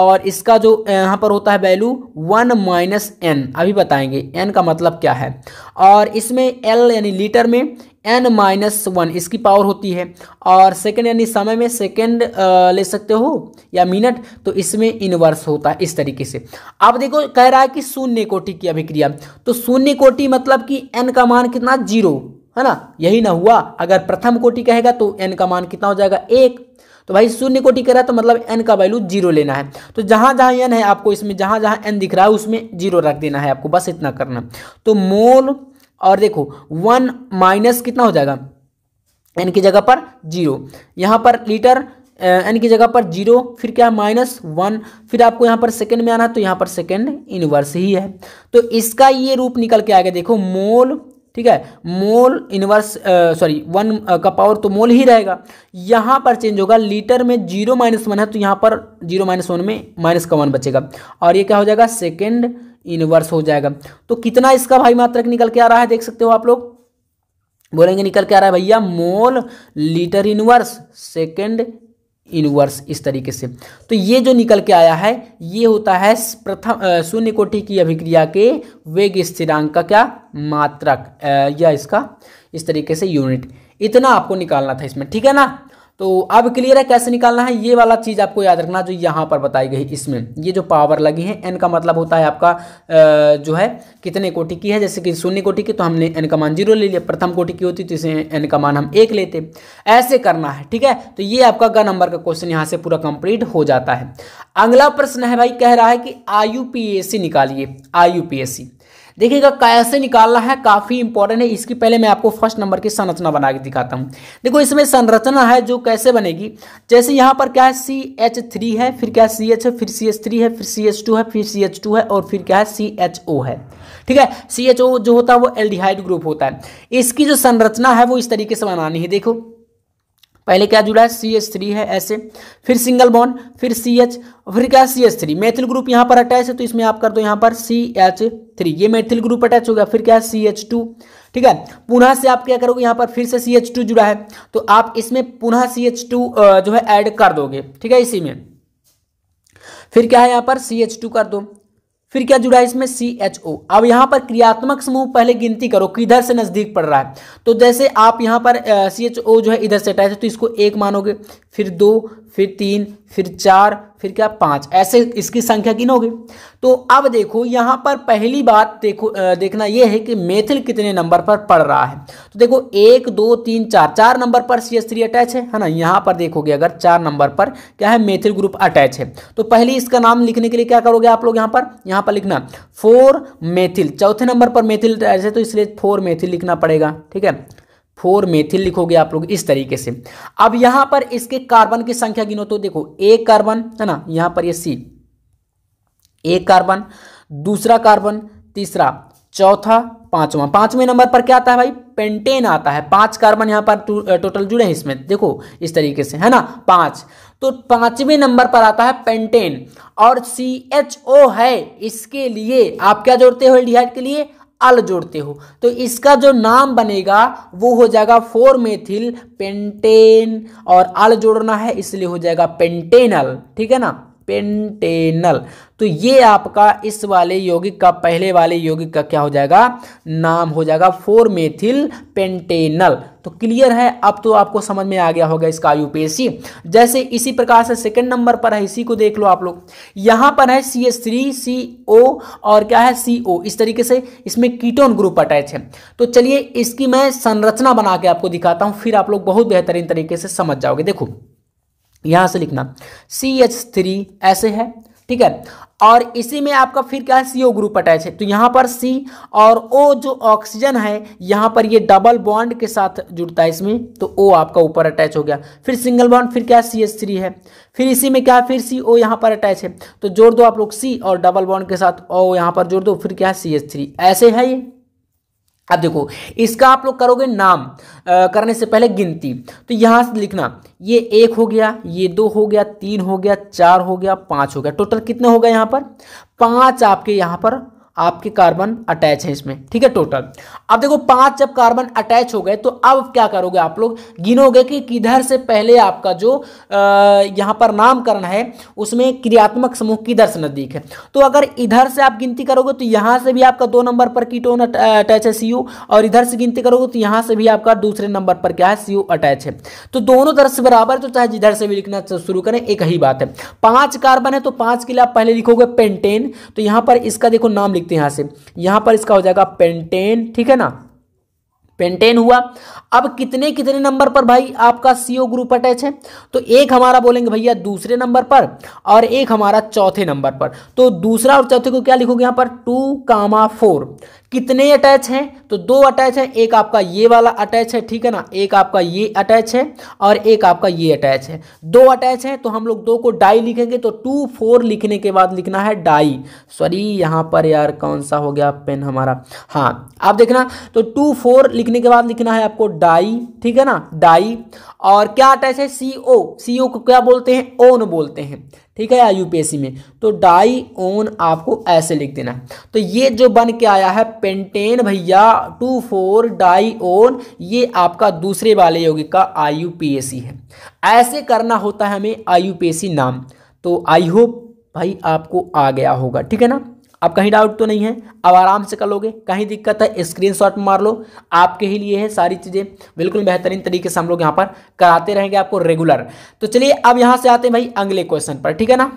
और इसका जो यहाँ पर होता है वैल्यू वन माइनस एन अभी बताएंगे एन का मतलब क्या है और इसमें एल यानी लीटर में एन माइनस वन इसकी पावर होती है और सेकंड यानी समय में सेकंड ले सकते हो या मिनट तो इसमें इनवर्स होता है इस तरीके से अब देखो कह रहा है कि शून्य कोटि की अभिक्रिया तो शून्य कोटि मतलब कि एन का मान कितना जीरो है ना यही ना हुआ अगर प्रथम कोटि कहेगा तो एन का मान कितना हो जाएगा एक तो भाई शून्य कोटि कह रहा है तो मतलब एन का वैल्यू जीरो लेना है तो जहां जहां एन है आपको इसमें जहां जहां एन दिख रहा है उसमें जीरो रख देना है आपको बस इतना करना तो मोल और देखो वन माइनस कितना हो जाएगा एन की जगह पर जीरो यहाँ पर लीटर एन की जगह पर जीरो फिर क्या माइनस वन फिर आपको यहाँ पर सेकेंड में आना तो यहाँ पर सेकेंड इनवर्स ही है तो इसका ये रूप निकल के आ गया देखो मोल ठीक है मोल इनवर्स सॉरी वन का पावर तो मोल ही रहेगा यहाँ पर चेंज होगा लीटर में जीरो माइनस वन है तो यहाँ पर जीरो माइनस वन में माइनस का वन बचेगा और ये क्या हो जाएगा सेकेंड इनवर्स हो जाएगा तो कितना इसका भाई मात्रक निकल के आ रहा है देख सकते हो आप लोग बोलेंगे निकल के आ रहा है भैया mole litre inverse second inverse इस तरीके से तो ये जो निकल के आया है ये होता है प्रथम शून्य कोटि की अभिक्रिया के वेग स्थिरांक का क्या मात्रक या इसका इस तरीके से यूनिट इतना आपको निकालना था इसमें ठीक है ना तो अब क्लियर है कैसे निकालना है ये वाला चीज़ आपको याद रखना जो यहाँ पर बताई गई इसमें ये जो पावर लगी है एन का मतलब होता है आपका जो है कितने कोटि की है जैसे कि शून्य कोटि की तो हमने एन का मान जीरो ले लिया प्रथम कोटि की होती तो इसे एन का मान हम एक लेते ऐसे करना है ठीक है तो ये आपका ग नंबर का क्वेश्चन यहाँ से पूरा कंप्लीट हो जाता है अगला प्रश्न है भाई कह रहा है कि आयु निकालिए आयु देखिएगा कैसे निकालना है काफ़ी इंपॉर्टेंट है इसकी पहले मैं आपको फर्स्ट नंबर की संरचना बना के दिखाता हूं देखो इसमें संरचना है जो कैसे बनेगी जैसे यहां पर क्या है सी एच थ्री है फिर क्या सी एच है फिर सी एच थ्री है फिर सी एच टू है फिर सी एच टू है और फिर क्या है सी एच ओ है ठीक है सी एच ओ जो होता है वो एल्डिहाइड ग्रुप होता है इसकी जो संरचना है वो इस तरीके से बनानी है देखो पहले क्या जुड़ा है सी एच थ्री है ऐसे फिर सिंगल बॉन्ड फिर सी एच फिर क्या C H three methyl group यहाँ पर अटैच है तो इसमें आप कर दो यहाँ पर सी एच थ्री ये मेथिल ग्रुप अटैच हो गया फिर क्या है सी एच टू ठीक है पुनः से आप क्या करोगे यहाँ पर फिर से सी एच टू जुड़ा है तो आप इसमें पुनः सी एच टू जो है एड कर दोगे ठीक है इसी में फिर क्या है यहाँ पर सी एच टू कर दो फिर क्या जुड़ा है इसमें सी एच ओ अब यहाँ पर क्रियात्मक समूह पहले गिनती करो किधर से नज़दीक पड़ रहा है तो जैसे आप यहाँ पर सी एच ओ जो है इधर से हटाए थे तो इसको एक मानोगे फिर दो फिर तीन फिर चार फिर क्या पाँच ऐसे इसकी संख्या किन होगी तो अब देखो यहाँ पर पहली बात देखो देखना यह है कि मेथिल कितने नंबर पर पड़ रहा है तो देखो एक दो तीन चार चार नंबर पर सी एस थ्री अटैच है है ना यहाँ पर देखोगे अगर चार नंबर पर क्या है मेथिल ग्रुप अटैच है तो पहले इसका नाम लिखने के लिए क्या करोगे आप लोग यहाँ पर यहाँ पर लिखना फोर मेथिल चौथे नंबर पर मेथिल अटैच है तो इसलिए फोर मेथिल लिखना पड़ेगा ठीक है फोर मेथिल लिखोगे आप लोग इस तरीके से अब यहां पर इसके कार्बन की संख्या गिनो तो देखो एक कार्बन है ना यहां पर ये सी एक कार्बन दूसरा कार्बन तीसरा चौथा पांचवा पांचवें नंबर पर क्या आता है भाई पेंटेन आता है पांच कार्बन यहां पर टो, टोटल जुड़े हैं इसमें देखो इस तरीके से है ना पांच तो पांचवें नंबर पर आता है पेंटेन और सी एच ओ है इसके लिए आप क्या जोड़ते हो एल्डिहाइड के लिए अल जोड़ते हो तो इसका जो नाम बनेगा वो हो जाएगा फोर मेथिल पेंटेन और अल जोड़ना है इसलिए हो जाएगा पेंटेनल ठीक है ना पेंटेनल तो ये आपका इस वाले यौगिक का पहले वाले यौगिक का क्या हो जाएगा नाम हो जाएगा फोर मेथिल पेंटेनल तो क्लियर है अब तो आपको समझ में आ गया होगा इसका यूपीएससी जैसे इसी प्रकार से सेकंड नंबर पर है इसी को देख लो आप लोग यहां पर है सी एस थ्री सी ओ और क्या है सी ओ इस तरीके से इसमें कीटोन ग्रुप अटैच है तो चलिए इसकी मैं संरचना बना के आपको दिखाता हूं फिर आप लोग बहुत बेहतरीन तरीके से समझ जाओगे देखो यहां से लिखना सी एच थ्री ऐसे है ठीक है और इसी में आपका फिर क्या है सीओ ग्रुप अटैच है तो यहां पर सी और ओ जो ऑक्सीजन है यहां पर ये डबल बॉन्ड के साथ जुड़ता है इसमें तो ओ आपका ऊपर अटैच हो गया फिर सिंगल बॉन्ड फिर क्या सी एच थ्री है फिर इसी में क्या फिर सी ओ यहां पर अटैच है तो जोड़ दो आप लोग सी और डबल बॉन्ड के साथ ओ यहां पर जोड़ दो फिर क्या सी एच थ्री ऐसे है ये अब देखो इसका आप लोग करोगे नाम आ, करने से पहले गिनती तो यहां से लिखना ये एक हो गया ये दो हो गया तीन हो गया चार हो गया पांच हो गया टोटल कितने हो गए यहाँ पर पांच आपके यहाँ पर आपके कार्बन अटैच है इसमें ठीक है टोटल अब देखो पांच जब कार्बन अटैच हो गए तो अब क्या करोगे आप लोग गिनोगे कि किधर से पहले आपका जो यहां पर नामकरण है उसमें क्रियात्मक समूह किधर से नजदीक है तो अगर इधर से आप गिनती करोगे तो यहां से भी आपका दो नंबर पर कीटोन अटैच है सीयू और इधर से गिनती करोगे तो यहां से भी आपका दूसरे नंबर पर क्या है सीयू अटैच है तो दोनों तरफ से बराबर तो चाहे जिधर से भी लिखना शुरू करें एक ही बात है पांच कार्बन है तो पांच के लिए आप पहले लिखोगे पेंटेन तो यहां पर इसका देखो नाम लिख लिखते हैं यहां से यहां पर इसका हो जाएगा पेंटेन ठीक है ना पेंटेन हुआ अब कितने कितने नंबर पर भाई आपका सीओ ग्रुप अटैच है तो एक हमारा बोलेंगे भैया दूसरे नंबर पर और एक हमारा चौथे नंबर पर तो दूसरा और चौथे को क्या लिखोगे यहां पर टू कामा फोर कितने अटैच हैं तो दो अटैच है एक आपका ये वाला अटैच है ठीक है ना एक आपका ये अटैच है और एक आपका ये अटैच है दो अटैच है तो हम लोग दो को डाई लिखेंगे तो टू फोर लिखने के बाद लिखना है डाई सॉरी यहां पर यार कौन सा हो गया पेन हमारा हाँ आप देखना तो टू फोर लिखने के बाद लिखना है आपको डाई ठीक है ना डाई और क्या अटैच है सी ओ सी ओ को क्या बोलते हैं ओन बोलते हैं ठीक है यूपीएससी में तो डाई ओन आपको ऐसे लिख देना है तो ये जो बन के आया है पेंटेन भैया टू फोर डाईओन ये आपका दूसरे वाले यौगिक का आई है ऐसे करना होता है हमें आई नाम तो आई होप भाई आपको आ गया होगा ठीक है ना अब कहीं डाउट तो नहीं है अब आराम से कर लोगे कहीं दिक्कत है स्क्रीनशॉट मार लो आपके ही लिए है सारी चीज़ें बिल्कुल बेहतरीन तरीके से हम लोग यहाँ पर कराते रहेंगे आपको रेगुलर तो चलिए अब यहाँ से आते हैं भाई अगले क्वेश्चन पर ठीक है ना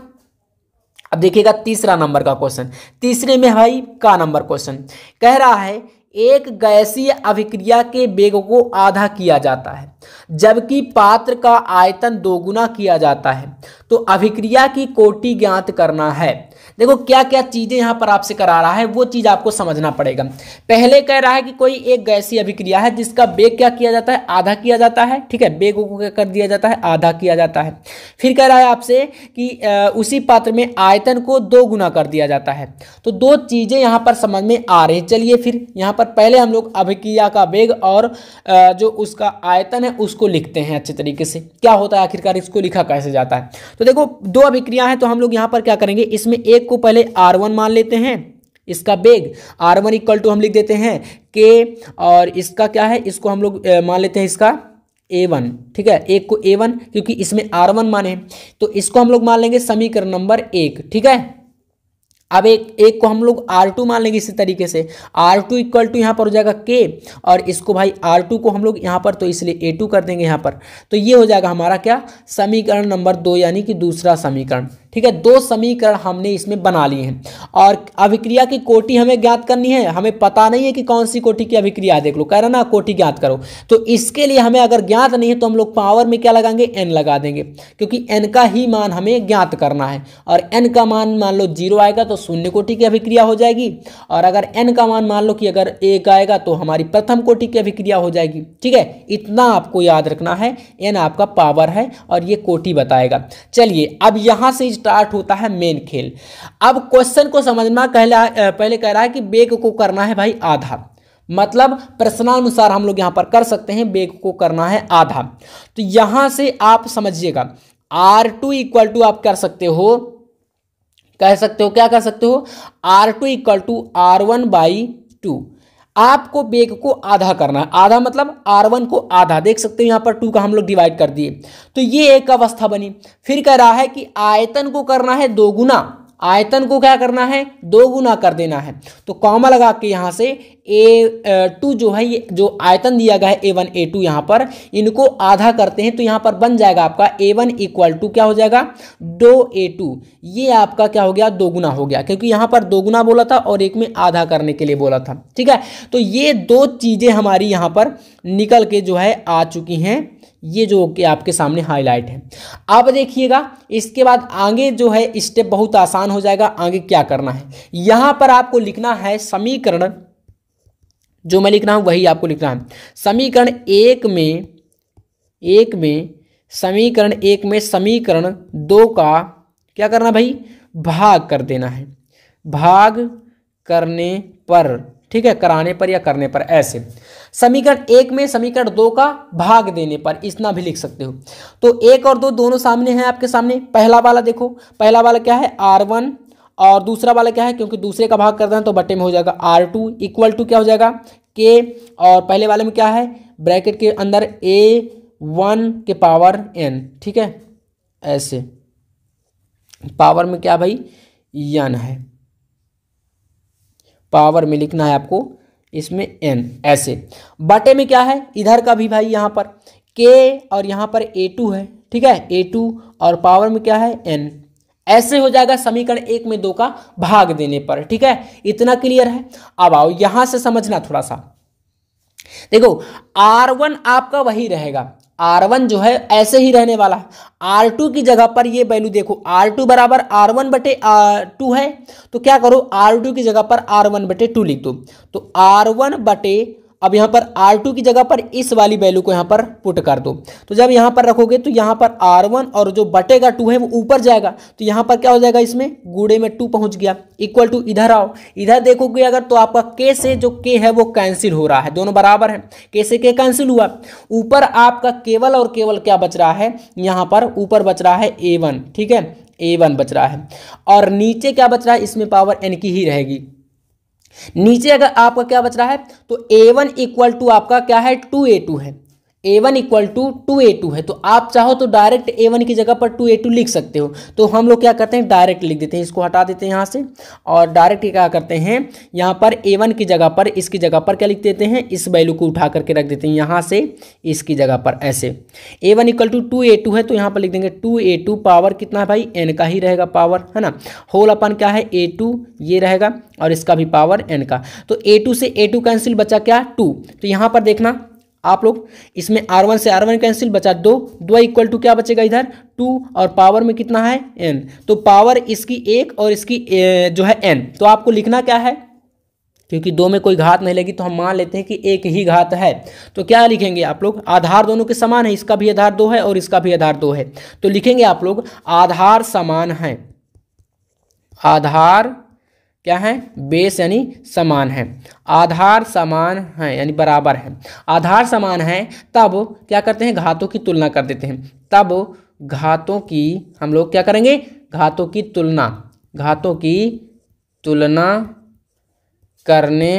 अब देखिएगा तीसरा नंबर का क्वेश्चन तीसरे में भाई का नंबर क्वेश्चन कह रहा है एक गैसीय अभिक्रिया के वेग को आधा किया जाता है जबकि पात्र का आयतन दोगुना किया जाता है तो अभिक्रिया की कोटि ज्ञात करना है देखो क्या क्या चीज़ें यहाँ पर आपसे करा रहा है वो चीज़ आपको समझना पड़ेगा पहले कह रहा है कि कोई एक गैसी अभिक्रिया है जिसका बेग क्या किया जाता है आधा किया जाता है ठीक है बेगो को क्या कर दिया जाता है आधा किया जाता है फिर कह रहा है आपसे कि उसी पात्र में आयतन को दो गुना कर दिया जाता है तो दो चीज़ें यहाँ पर समझ में आ रही चलिए फिर यहाँ पर पहले हम लोग अभिक्रिया का वेग और जो उसका आयतन है उसको लिखते हैं अच्छे तरीके से क्या होता है आखिरकार इसको लिखा कैसे जाता है तो देखो दो अभिक्रिया है तो हम लोग यहाँ पर क्या करेंगे इसमें एक को पहले आर वन मान लेते हैं इसका बेग आर वन इक्वल टू हम लिख देते हैं के और इसका क्या है इसको हम लोग मान लेते हैं इसका ए वन ठीक है एक को ए वन क्योंकि इसमें आर वन माने तो इसको हम लोग मान लेंगे समीकरण नंबर एक ठीक है अब एक एक को हम लोग R2 मान लेंगे इसी तरीके से R2 टू इक्वल टू यहाँ पर हो जाएगा K और इसको भाई R2 को हम लोग यहाँ पर तो इसलिए A2 कर देंगे यहाँ पर तो ये हो जाएगा हमारा क्या समीकरण नंबर दो यानी कि दूसरा समीकरण ठीक है दो समीकरण हमने इसमें बना लिए हैं और अभिक्रिया की कोटि हमें ज्ञात करनी है हमें पता नहीं है कि कौन सी कोटि की अभिक्रिया देख लो कह रहा ना कोटि ज्ञात करो तो इसके लिए हमें अगर ज्ञात नहीं है तो हम लोग पावर में क्या लगाएंगे एन लगा देंगे क्योंकि एन का ही मान हमें ज्ञात करना है और एन का मान मान लो जीरो आएगा तो शून्य कोटि की अभिक्रिया हो जाएगी और अगर एन का मान मान लो कि अगर एक आएगा तो हमारी प्रथम कोटि की अभिक्रिया हो जाएगी ठीक है इतना आपको याद रखना है एन आपका पावर है और ये कोटि बताएगा चलिए अब यहाँ से इस स्टार्ट होता है मेन खेल अब क्वेश्चन को समझना कहला पहले कह रहा है कि बेग को करना है भाई आधा मतलब प्रश्नानुसार हम लोग यहां पर कर सकते हैं बेग को करना है आधा तो यहां से आप समझिएगा आर टू इक्वल टू आप कर सकते हो कह सकते हो क्या कर सकते हो R two equal to R one by two आपको बेग को आधा करना है आधा मतलब आर वन को आधा देख सकते हो यहां पर टू का हम लोग डिवाइड कर दिए तो ये एक अवस्था बनी फिर कह रहा है कि आयतन को करना है दो गुना आयतन को क्या करना है दो गुना कर देना है तो कॉमा लगा के यहाँ से ए टू जो है ये जो आयतन दिया गया है ए वन ए टू यहाँ पर इनको आधा करते हैं तो यहाँ पर बन जाएगा आपका ए वन इक्वल टू क्या हो जाएगा दो ए टू ये आपका क्या हो गया दोगुना हो गया क्योंकि यहाँ पर दो गुना बोला था और एक में आधा करने के लिए बोला था ठीक है तो ये दो चीज़ें हमारी यहाँ पर निकल के जो है आ चुकी हैं ये जो कि आपके सामने हाईलाइट है अब देखिएगा इसके बाद आगे जो है स्टेप बहुत आसान हो जाएगा आगे क्या करना है यहां पर आपको लिखना है समीकरण जो मैं लिख रहा हूं वही आपको लिखना है समीकरण एक में एक में समीकरण एक में समीकरण दो का क्या करना भाई भाग कर देना है भाग करने पर ठीक है कराने पर या करने पर ऐसे समीकरण एक में समीकरण दो का भाग देने पर इतना भी लिख सकते हो तो एक और दो दोनों सामने हैं आपके सामने पहला वाला देखो पहला वाला क्या है आर वन और दूसरा वाला क्या है क्योंकि दूसरे का भाग कर हैं तो बटे में हो जाएगा आर टू इक्वल टू क्या हो जाएगा के और पहले वाले में क्या है ब्रैकेट के अंदर ए वन के पावर एन ठीक है ऐसे पावर में क्या भाई यन है पावर में लिखना है आपको इसमें एन ऐसे बटे में क्या है इधर का भी भाई यहाँ पर के और यहाँ पर ए टू है ठीक है ए टू और पावर में क्या है एन ऐसे हो जाएगा समीकरण एक में दो का भाग देने पर ठीक है इतना क्लियर है अब आओ यहां से समझना थोड़ा सा देखो आर वन आपका वही रहेगा आर वन जो है ऐसे ही रहने वाला है आर टू की जगह पर ये वैल्यू देखो आर टू बराबर आर वन बटे टू है तो क्या करो आर टू की जगह पर आर वन बटे टू लिख दो तो आर वन बटे अब यहाँ पर R2 की जगह पर इस वाली वैल्यू को यहाँ पर पुट कर दो तो जब यहाँ पर रखोगे तो यहाँ पर R1 और जो बटेगा टू है वो ऊपर जाएगा तो यहाँ पर क्या हो जाएगा इसमें गुड़े में टू पहुंच गया इक्वल टू इधर आओ इधर देखोगे अगर तो आपका K से जो K है वो कैंसिल हो रहा है दोनों बराबर है K से K कैंसिल हुआ ऊपर आपका केवल और केवल क्या बच रहा है यहाँ पर ऊपर बच रहा है ए ठीक है ए बच रहा है और नीचे क्या बच रहा है इसमें पावर एन की ही रहेगी नीचे अगर आपका क्या बच रहा है तो ए वन इक्वल टू आपका क्या है टू ए टू है A one equal to two A two है तो आप चाहो तो डायरेक्ट ए वन की जगह पर टू ए टू लिख सकते हो तो हम लोग क्या करते हैं डायरेक्ट लिख देते हैं इसको हटा देते हैं यहाँ से और डायरेक्ट क्या करते हैं यहाँ पर ए वन की जगह पर इसकी जगह पर क्या लिख देते हैं इस वैल्यू को उठा करके रख देते हैं यहाँ से इसकी जगह पर ऐसे A one equal to two A two है तो यहाँ पर लिख देंगे टू ए टू पावर कितना है भाई एन का ही रहेगा पावर है ना होल अपन क्या है ए टू ये रहेगा और इसका भी पावर एन का तो ए टू से ए टू कैंसिल बचा क्या टू तो यहाँ पर देखना आप लोग इसमें आर वन से आर वन कैंसिल बचा दो दो इक्वल टू क्या बचेगा इधर टू और पावर में कितना है एन तो पावर इसकी एक और इसकी जो है एन तो आपको लिखना क्या है क्योंकि दो में कोई घात नहीं लगी तो हम मान लेते हैं कि एक ही घात है तो क्या लिखेंगे आप लोग आधार दोनों के समान है इसका भी आधार दो है और इसका भी आधार दो है तो लिखेंगे आप लोग आधार समान है आधार क्या है बेस यानी समान है आधार समान है यानी बराबर है आधार समान है तब क्या करते हैं घातों की तुलना कर देते हैं तब घातों की हम लोग क्या करेंगे घातों की तुलना घातों की तुलना करने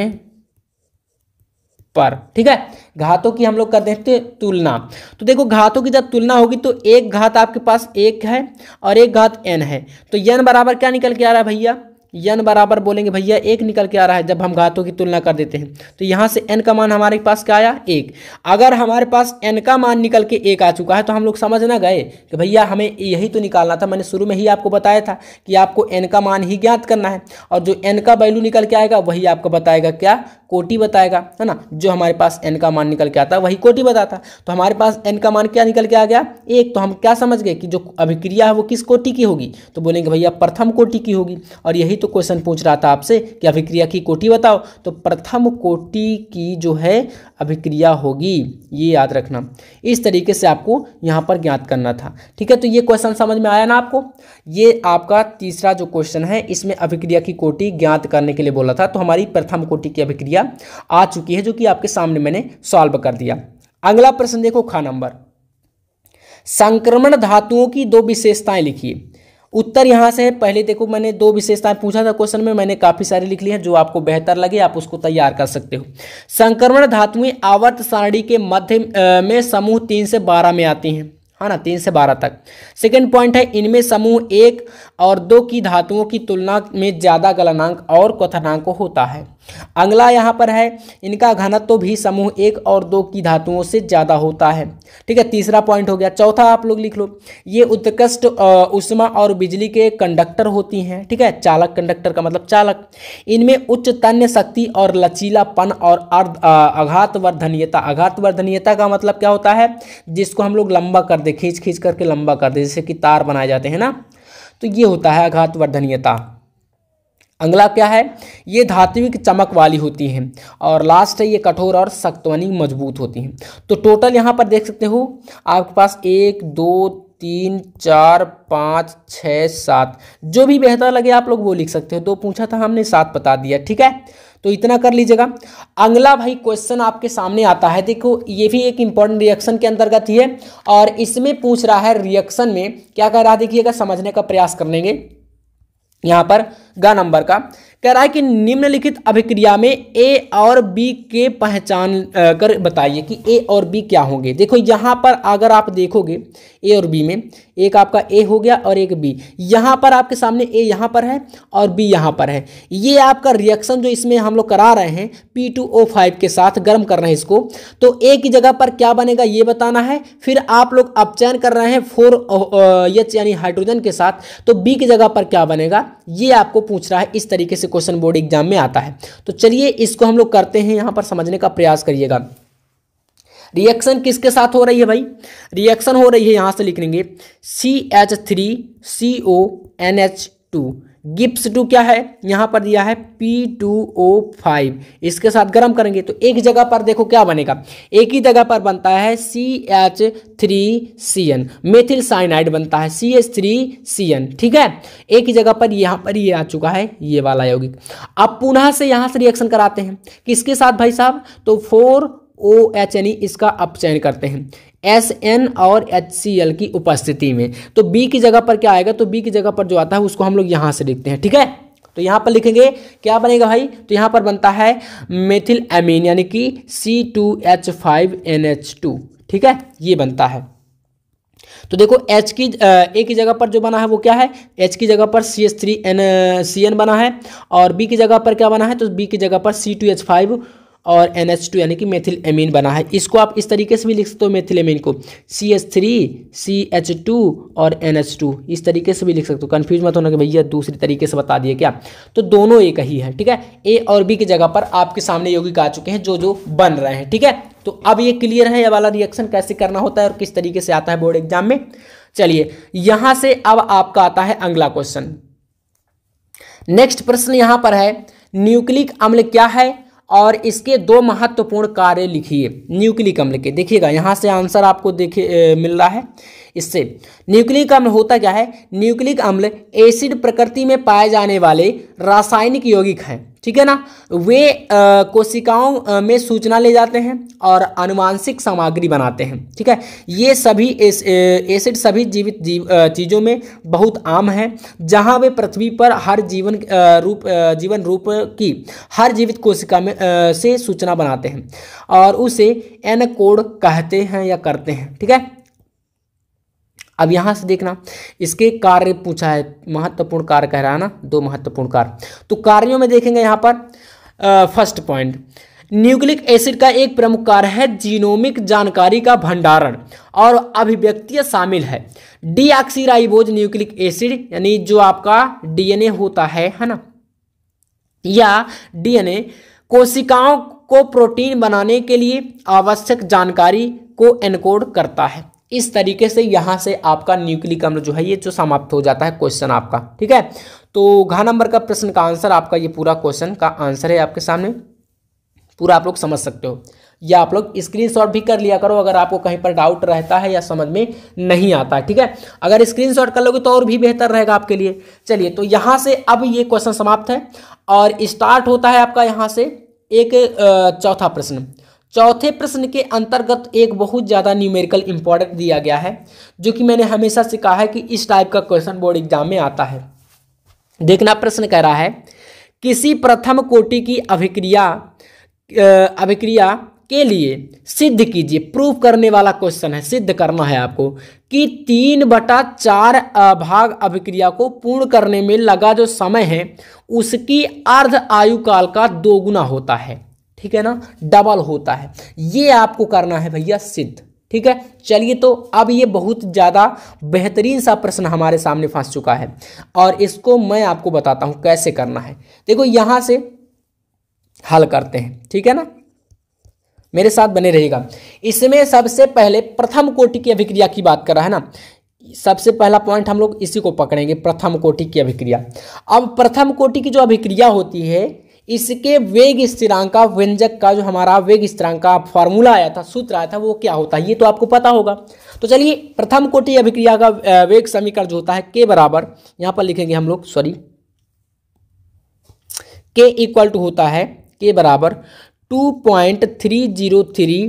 पर ठीक है घातों की हम लोग कर देते तुलना तो देखो घातों की जब तुलना होगी तो एक घात आपके पास एक है और एक घात एन है तो एन बराबर क्या निकल के आ रहा है भैया यन बराबर बोलेंगे भैया एक निकल के आ रहा है जब हम घातों की तुलना कर देते हैं तो यहाँ से एन का मान हमारे पास क्या आया एक अगर हमारे पास एन का मान निकल के एक आ चुका है तो हम लोग समझ ना गए कि भैया हमें यही तो निकालना था मैंने शुरू में ही आपको बताया था कि आपको एन का मान ही ज्ञात करना है और जो एन का वैल्यू निकल के आएगा वही आपको बताएगा क्या कोटी बताएगा है ना जो हमारे पास एन का मान निकल के आता है वही कोटी बताता तो हमारे पास एन का मान क्या निकल के आ गया एक तो हम क्या समझ गए कि जो अभिक्रिया है वो किस कोटी की होगी तो बोलेंगे भैया प्रथम कोटी की होगी और यही तो तो क्वेश्चन पूछ रहा था आपसे कि अभिक्रिया की कोटि बताओ तो प्रथम कोटि की जो है अभिक्रिया होगी ये याद रखना इस तरीके से आपको यहाँ पर ज्ञात करना था ठीक है तो ये क्वेश्चन समझ में आया ना आपको ये आपका तीसरा जो क्वेश्चन है इसमें अभिक्रिया की कोटि ज्ञात करने के लिए बोला था तो हमारी प्रथम कोटि की अभिक्रिया आ चुकी है जो कि आपके सामने मैंने सॉल्व कर दिया अगला प्रश्न देखो खा नंबर संक्रमण धातुओं की दो विशेषताएं लिखिए उत्तर यहाँ से है पहले देखो मैंने दो विशेषताएं पूछा था क्वेश्चन में मैंने काफ़ी सारी लिख ली है जो आपको बेहतर लगे आप उसको तैयार कर सकते हो संक्रमण धातुएं आवर्त सारणी के मध्य में समूह तीन से बारह में आती हैं है ना तीन से बारह तक सेकेंड पॉइंट है इनमें समूह एक और दो की धातुओं की तुलना में ज़्यादा गलनांक और क्वथनांक होता है अगला यहाँ पर है इनका घनत्व तो भी समूह एक और दो की धातुओं से ज़्यादा होता है ठीक है तीसरा पॉइंट हो गया चौथा आप लोग लिख लो ये उत्कृष्ट उष्मा और बिजली के कंडक्टर होती हैं ठीक है चालक कंडक्टर का मतलब चालक इनमें उच्च तन्य शक्ति और लचीलापन और अर्ध आघात वर्धनीयता आघात वर्धनीयता का मतलब क्या होता है जिसको हम लोग लंबा कर दे खींच खींच करके लंबा कर दे जैसे कि तार बनाए जाते हैं ना तो ये होता है वर्धनीयता अगला क्या है ये धात्विक चमक वाली होती है और लास्ट है ये कठोर और सख्तवनी मजबूत होती हैं तो टोटल यहाँ पर देख सकते हो आपके पास एक दो तीन चार पाँच छः सात जो भी बेहतर लगे आप लोग वो लिख सकते हो दो तो पूछा था हमने सात बता दिया ठीक है तो इतना कर लीजिएगा अगला भाई क्वेश्चन आपके सामने आता है देखो ये भी एक इंपॉर्टेंट रिएक्शन के अंतर्गत ही है और इसमें पूछ रहा है रिएक्शन में क्या कह रहा है देखिएगा समझने का प्रयास कर लेंगे यहां पर गा नंबर का कह रहा है कि निम्नलिखित अभिक्रिया में ए और बी के पहचान कर बताइए कि ए और बी क्या होंगे देखो यहाँ पर अगर आप देखोगे ए और बी में एक आपका ए हो गया और एक बी यहाँ पर आपके सामने ए यहाँ पर है और बी यहाँ पर है ये आपका रिएक्शन जो इसमें हम लोग करा रहे हैं पी टू ओ फाइव के साथ गर्म कर रहे हैं इसको तो ए की जगह पर क्या बनेगा ये बताना है फिर आप लोग अपचयन कर रहे हैं फोर यच यानी हाइड्रोजन के साथ तो बी की जगह पर क्या बनेगा ये आपको पूछ रहा है इस तरीके से क्वेश्चन बोर्ड एग्जाम में आता है तो चलिए इसको हम लोग करते हैं यहां पर समझने का प्रयास करिएगा रिएक्शन किसके साथ हो रही है भाई रिएक्शन हो रही है यहां से लिख लेंगे C H three C O N H two gives two क्या है यहां पर दिया है पी टू ओ फाइव इसके साथ गर्म करेंगे तो एक जगह पर देखो क्या बनेगा एक ही जगह पर बनता है C H three C N methyl cyanide बनता है C H three C N ठीक है एक ही जगह पर यहां पर ये यह आ चुका है ये वाला यौगिक अब पुनः से यहां से रिएक्शन कराते हैं किसके साथ भाई साहब तो four O H N E इसका अपचयन करते हैं एस एन और एच सी एल की उपस्थिति में तो बी की जगह पर क्या आएगा तो बी की जगह पर जो आता है उसको हम लोग यहाँ से लिखते हैं ठीक है तो यहाँ पर लिखेंगे क्या बनेगा भाई तो यहाँ पर बनता है मेथिल एमीन यानी कि C two H five N H two ठीक है ये बनता है तो देखो H की ए की जगह पर जो बना है वो क्या है H की जगह पर C H three N C N बना है और B की जगह पर क्या बना है तो B की जगह पर सी टू एच फाइव और एन एच टू यानी कि मेथिल एमीन बना है इसको आप इस तरीके से भी लिख सकते हो मेथिल एमीन को C H three C H two और एन एच टू इस तरीके से भी लिख सकते हो कन्फ्यूज मत होना कि भैया दूसरी तरीके से बता दिए क्या तो दोनों एक ही है ठीक है ए और बी की जगह पर आपके सामने यौगिक आ चुके हैं जो जो बन रहे हैं ठीक है तो अब ये क्लियर है ये वाला रिएक्शन कैसे करना होता है और किस तरीके से आता है बोर्ड एग्जाम में चलिए यहां से अब आपका आता है अगला क्वेश्चन नेक्स्ट प्रश्न यहां पर है न्यूक्लिक अम्ल क्या है और इसके दो महत्वपूर्ण कार्य लिखिए न्यूक्लिक अम्ल के देखिएगा यहाँ से आंसर आपको देखे मिल रहा है इससे न्यूक्लिक अम्ल होता क्या है न्यूक्लिक अम्ल एसिड प्रकृति में पाए जाने वाले रासायनिक यौगिक हैं ठीक है ना वे कोशिकाओं में सूचना ले जाते हैं और अनुवांशिक सामग्री बनाते हैं ठीक है ये सभी एस, एसिड सभी जीवित जीव चीज़ों में बहुत आम हैं जहाँ वे पृथ्वी पर हर जीवन रूप जीवन रूप की हर जीवित कोशिका में से सूचना बनाते हैं और उसे एनकोड कहते हैं या करते हैं ठीक है अब यहां से देखना इसके कार्य पूछा है महत्वपूर्ण कार्य कह रहा है ना दो महत्वपूर्ण कार्य तो कार्यों में देखेंगे यहाँ पर फर्स्ट पॉइंट न्यूक्लिक एसिड का एक प्रमुख कार्य है जीनोमिक जानकारी का भंडारण और अभिव्यक्ति शामिल है डीऑक्सीराइबोज न्यूक्लिक एसिड यानी जो आपका डीएनए होता है है ना या डीएनए कोशिकाओं को प्रोटीन बनाने के लिए आवश्यक जानकारी को एनकोड करता है इस तरीके से यहाँ से आपका न्यूक्लिक अम्ल जो है ये जो समाप्त हो जाता है क्वेश्चन आपका ठीक है तो घा नंबर का प्रश्न का आंसर आपका ये पूरा क्वेश्चन का आंसर है आपके सामने पूरा आप लोग समझ सकते हो या आप लोग स्क्रीनशॉट भी कर लिया करो अगर आपको कहीं पर डाउट रहता है या समझ में नहीं आता ठीक है अगर स्क्रीनशॉट कर लोगे तो और भी बेहतर रहेगा आपके लिए चलिए तो यहाँ से अब ये क्वेश्चन समाप्त है और स्टार्ट होता है आपका यहाँ से एक चौथा प्रश्न चौथे प्रश्न के अंतर्गत एक बहुत ज़्यादा न्यूमेरिकल इंपॉर्टेंट दिया गया है जो कि मैंने हमेशा से कहा है कि इस टाइप का क्वेश्चन बोर्ड एग्जाम में आता है देखना प्रश्न कह रहा है किसी प्रथम कोटि की अभिक्रिया अभिक्रिया के लिए सिद्ध कीजिए प्रूफ करने वाला क्वेश्चन है सिद्ध करना है आपको कि तीन बटा चार भाग अभिक्रिया को पूर्ण करने में लगा जो समय है उसकी अर्ध आयु काल का दोगुना होता है ठीक है ना डबल होता है ये आपको करना है भैया सिद्ध ठीक है चलिए तो अब ये बहुत ज़्यादा बेहतरीन सा प्रश्न हमारे सामने फंस चुका है और इसको मैं आपको बताता हूँ कैसे करना है देखो यहाँ से हल करते हैं ठीक है ना मेरे साथ बने रहेगा इसमें सबसे पहले प्रथम कोटि की अभिक्रिया की बात कर रहा है ना सबसे पहला पॉइंट हम लोग इसी को पकड़ेंगे प्रथम कोटि की अभिक्रिया अब प्रथम कोटि की जो अभिक्रिया होती है इसके वेग स्थिरांक का व्यंजक का जो हमारा वेग स्थिरांक का फॉर्मूला आया था सूत्र आया था वो क्या होता है ये तो आपको पता होगा तो चलिए प्रथम कोटि अभिक्रिया का वेग समीकरण जो होता है के बराबर यहाँ पर लिखेंगे हम लोग सॉरी के इक्वल टू होता है के बराबर two point three zero three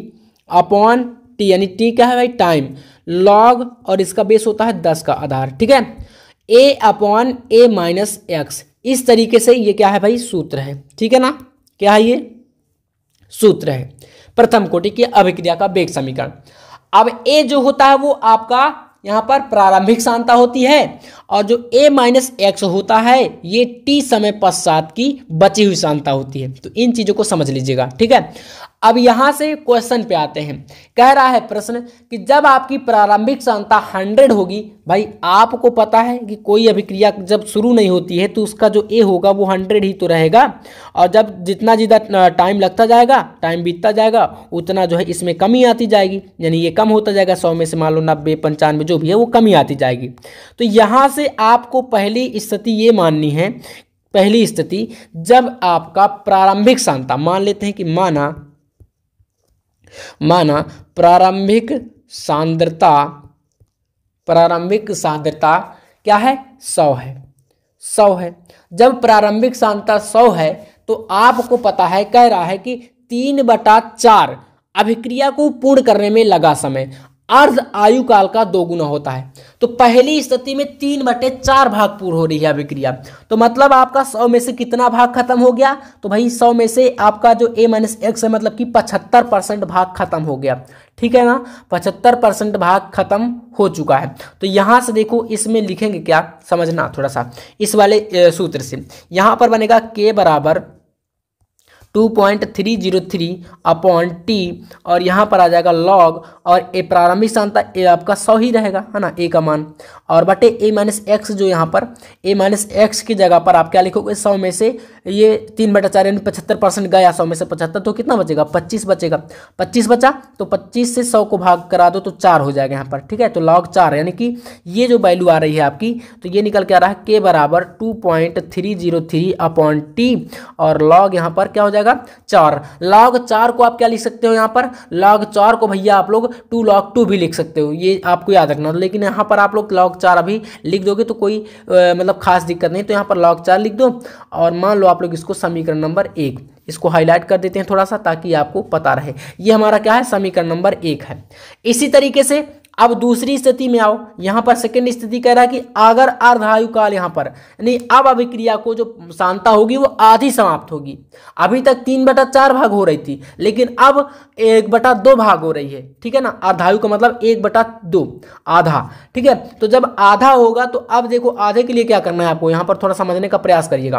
upon T यानी टी क्या है भाई टाइम लॉग और इसका बेस होता है दस का आधार ठीक है A upon A minus X इस तरीके से ये क्या है भाई सूत्र है ठीक है ना क्या है ये सूत्र है प्रथम कोटि की अभिक्रिया का वेग समीकरण अब ए जो होता है वो आपका यहां पर प्रारंभिक शांता होती है और जो ए माइनस एक्स होता है ये टी समय पश्चात की बची हुई शांता होती है तो इन चीज़ों को समझ लीजिएगा ठीक है अब यहाँ से क्वेश्चन पे आते हैं कह रहा है प्रश्न कि जब आपकी प्रारंभिक क्षमता हंड्रेड होगी भाई आपको पता है कि कोई अभिक्रिया जब शुरू नहीं होती है तो उसका जो ए होगा वो हंड्रेड ही तो रहेगा और जब जितना जितना टाइम लगता जाएगा टाइम बीतता जाएगा उतना जो है इसमें कमी आती जाएगी यानी ये कम होता जाएगा सौ में से मान लो नब्बे पंचानवे जो भी है वो कमी आती जाएगी तो यहाँ से आपको पहली स्थिति ये माननी है पहली स्थिति जब आपका प्रारंभिक क्षमता मान लेते हैं कि माना माना प्रारंभिक सांद्रता प्रारंभिक सांद्रता क्या है सौ है सौ है जब प्रारंभिक सांद्रता सौ है तो आपको पता है कह रहा है कि तीन बटा चार अभिक्रिया को पूर्ण करने में लगा समय अर्ध आयु काल का दोगुना होता है तो पहली स्थिति में तीन बटे चार भाग पूर्ण हो रही है अभिक्रिया तो मतलब आपका सौ में से कितना भाग खत्म हो गया तो भाई सौ में से आपका जो ए माइनस एक्स है मतलब कि पचहत्तर परसेंट भाग खत्म हो गया ठीक है ना पचहत्तर परसेंट भाग खत्म हो चुका है तो यहां से देखो इसमें लिखेंगे क्या समझना थोड़ा सा इस वाले सूत्र से यहां पर बनेगा के बराबर two point three zero three upon T और यहाँ पर आ जाएगा लॉग और ए प्रारंभिक शांता ए आपका सौ ही रहेगा है ना ए का मान और बटे ए माइनस एक्स जो यहाँ पर ए माइनस एक्स की जगह पर आप क्या लिखोगे सौ में से ये तीन बटा चार यानी पचहत्तर परसेंट गया सौ में से पचहत्तर तो कितना बचेगा पच्चीस बचेगा पच्चीस बचा तो पच्चीस से सौ को भाग करा दो तो चार हो जाएगा यहाँ पर ठीक है तो लॉग चार यानी कि ये जो वैल्यू आ रही है आपकी तो ये निकल के आ रहा है के बराबर two point three zero three upon T और लॉग यहाँ पर क्या हो जाएगा जाएगा चार लॉग चार को आप क्या लिख सकते हो यहाँ पर लॉग चार को भैया आप लोग टू लॉग टू भी लिख सकते हो ये आपको याद रखना लेकिन यहाँ पर आप लोग लॉग चार अभी लिख दोगे तो कोई आ, मतलब खास दिक्कत नहीं तो यहाँ पर लॉग चार लिख दो और मान लो आप लोग इसको समीकरण नंबर एक इसको हाईलाइट कर देते हैं थोड़ा सा ताकि आपको पता रहे ये हमारा क्या है समीकरण नंबर एक है इसी तरीके से अब दूसरी स्थिति में आओ यहाँ पर सेकंड स्थिति कह रहा है कि अगर अर्धायु काल यहाँ पर यानी अब अभिक्रिया को जो शांता होगी वो आधी समाप्त होगी अभी तक तीन बटा चार भाग हो रही थी लेकिन अब एक बटा दो भाग हो रही है ठीक है ना अर्धायु का मतलब एक बटा दो आधा ठीक है तो जब आधा होगा तो अब देखो आधे के लिए क्या करना है आपको यहाँ पर थोड़ा समझने का प्रयास करिएगा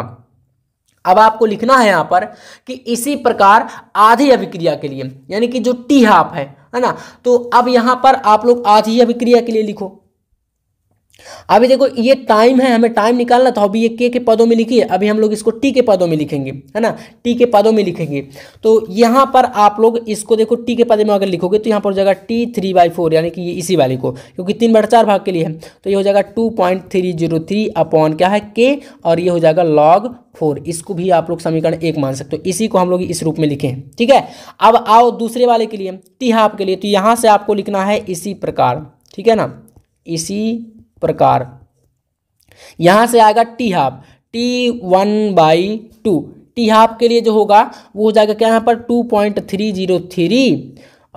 अब आपको लिखना है यहाँ पर कि इसी प्रकार आधी अभिक्रिया के लिए यानी कि जो टी हाफ है है ना तो अब यहाँ पर आप लोग आज ही अभिक्रिया के लिए लिखो अभी देखो ये टाइम है हमें टाइम निकालना था अभी ये के के पदों में लिखिए अभी हम लोग इसको टी के पदों में लिखेंगे है ना टी के पदों में लिखेंगे तो यहाँ पर आप लोग इसको देखो टी के पदों में अगर लिखोगे तो यहाँ पर हो जाएगा टी थ्री बाई फोर यानी कि ये इसी वाले को क्योंकि तीन बार चार भाग के लिए है तो ये हो जाएगा two point three zero three upon क्या है के और ये हो जाएगा लॉग फोर इसको भी आप लोग समीकरण एक मान सकते हो इसी को हम लोग इस रूप में लिखे हैं ठीक है अब आओ दूसरे वाले के लिए टी हाफ के लिए तो यहाँ से आपको लिखना है इसी प्रकार ठीक है ना इसी प्रकार यहां से आएगा T half T one by two T half के लिए जो होगा वो हो जाएगा क्या यहाँ पर two point three zero three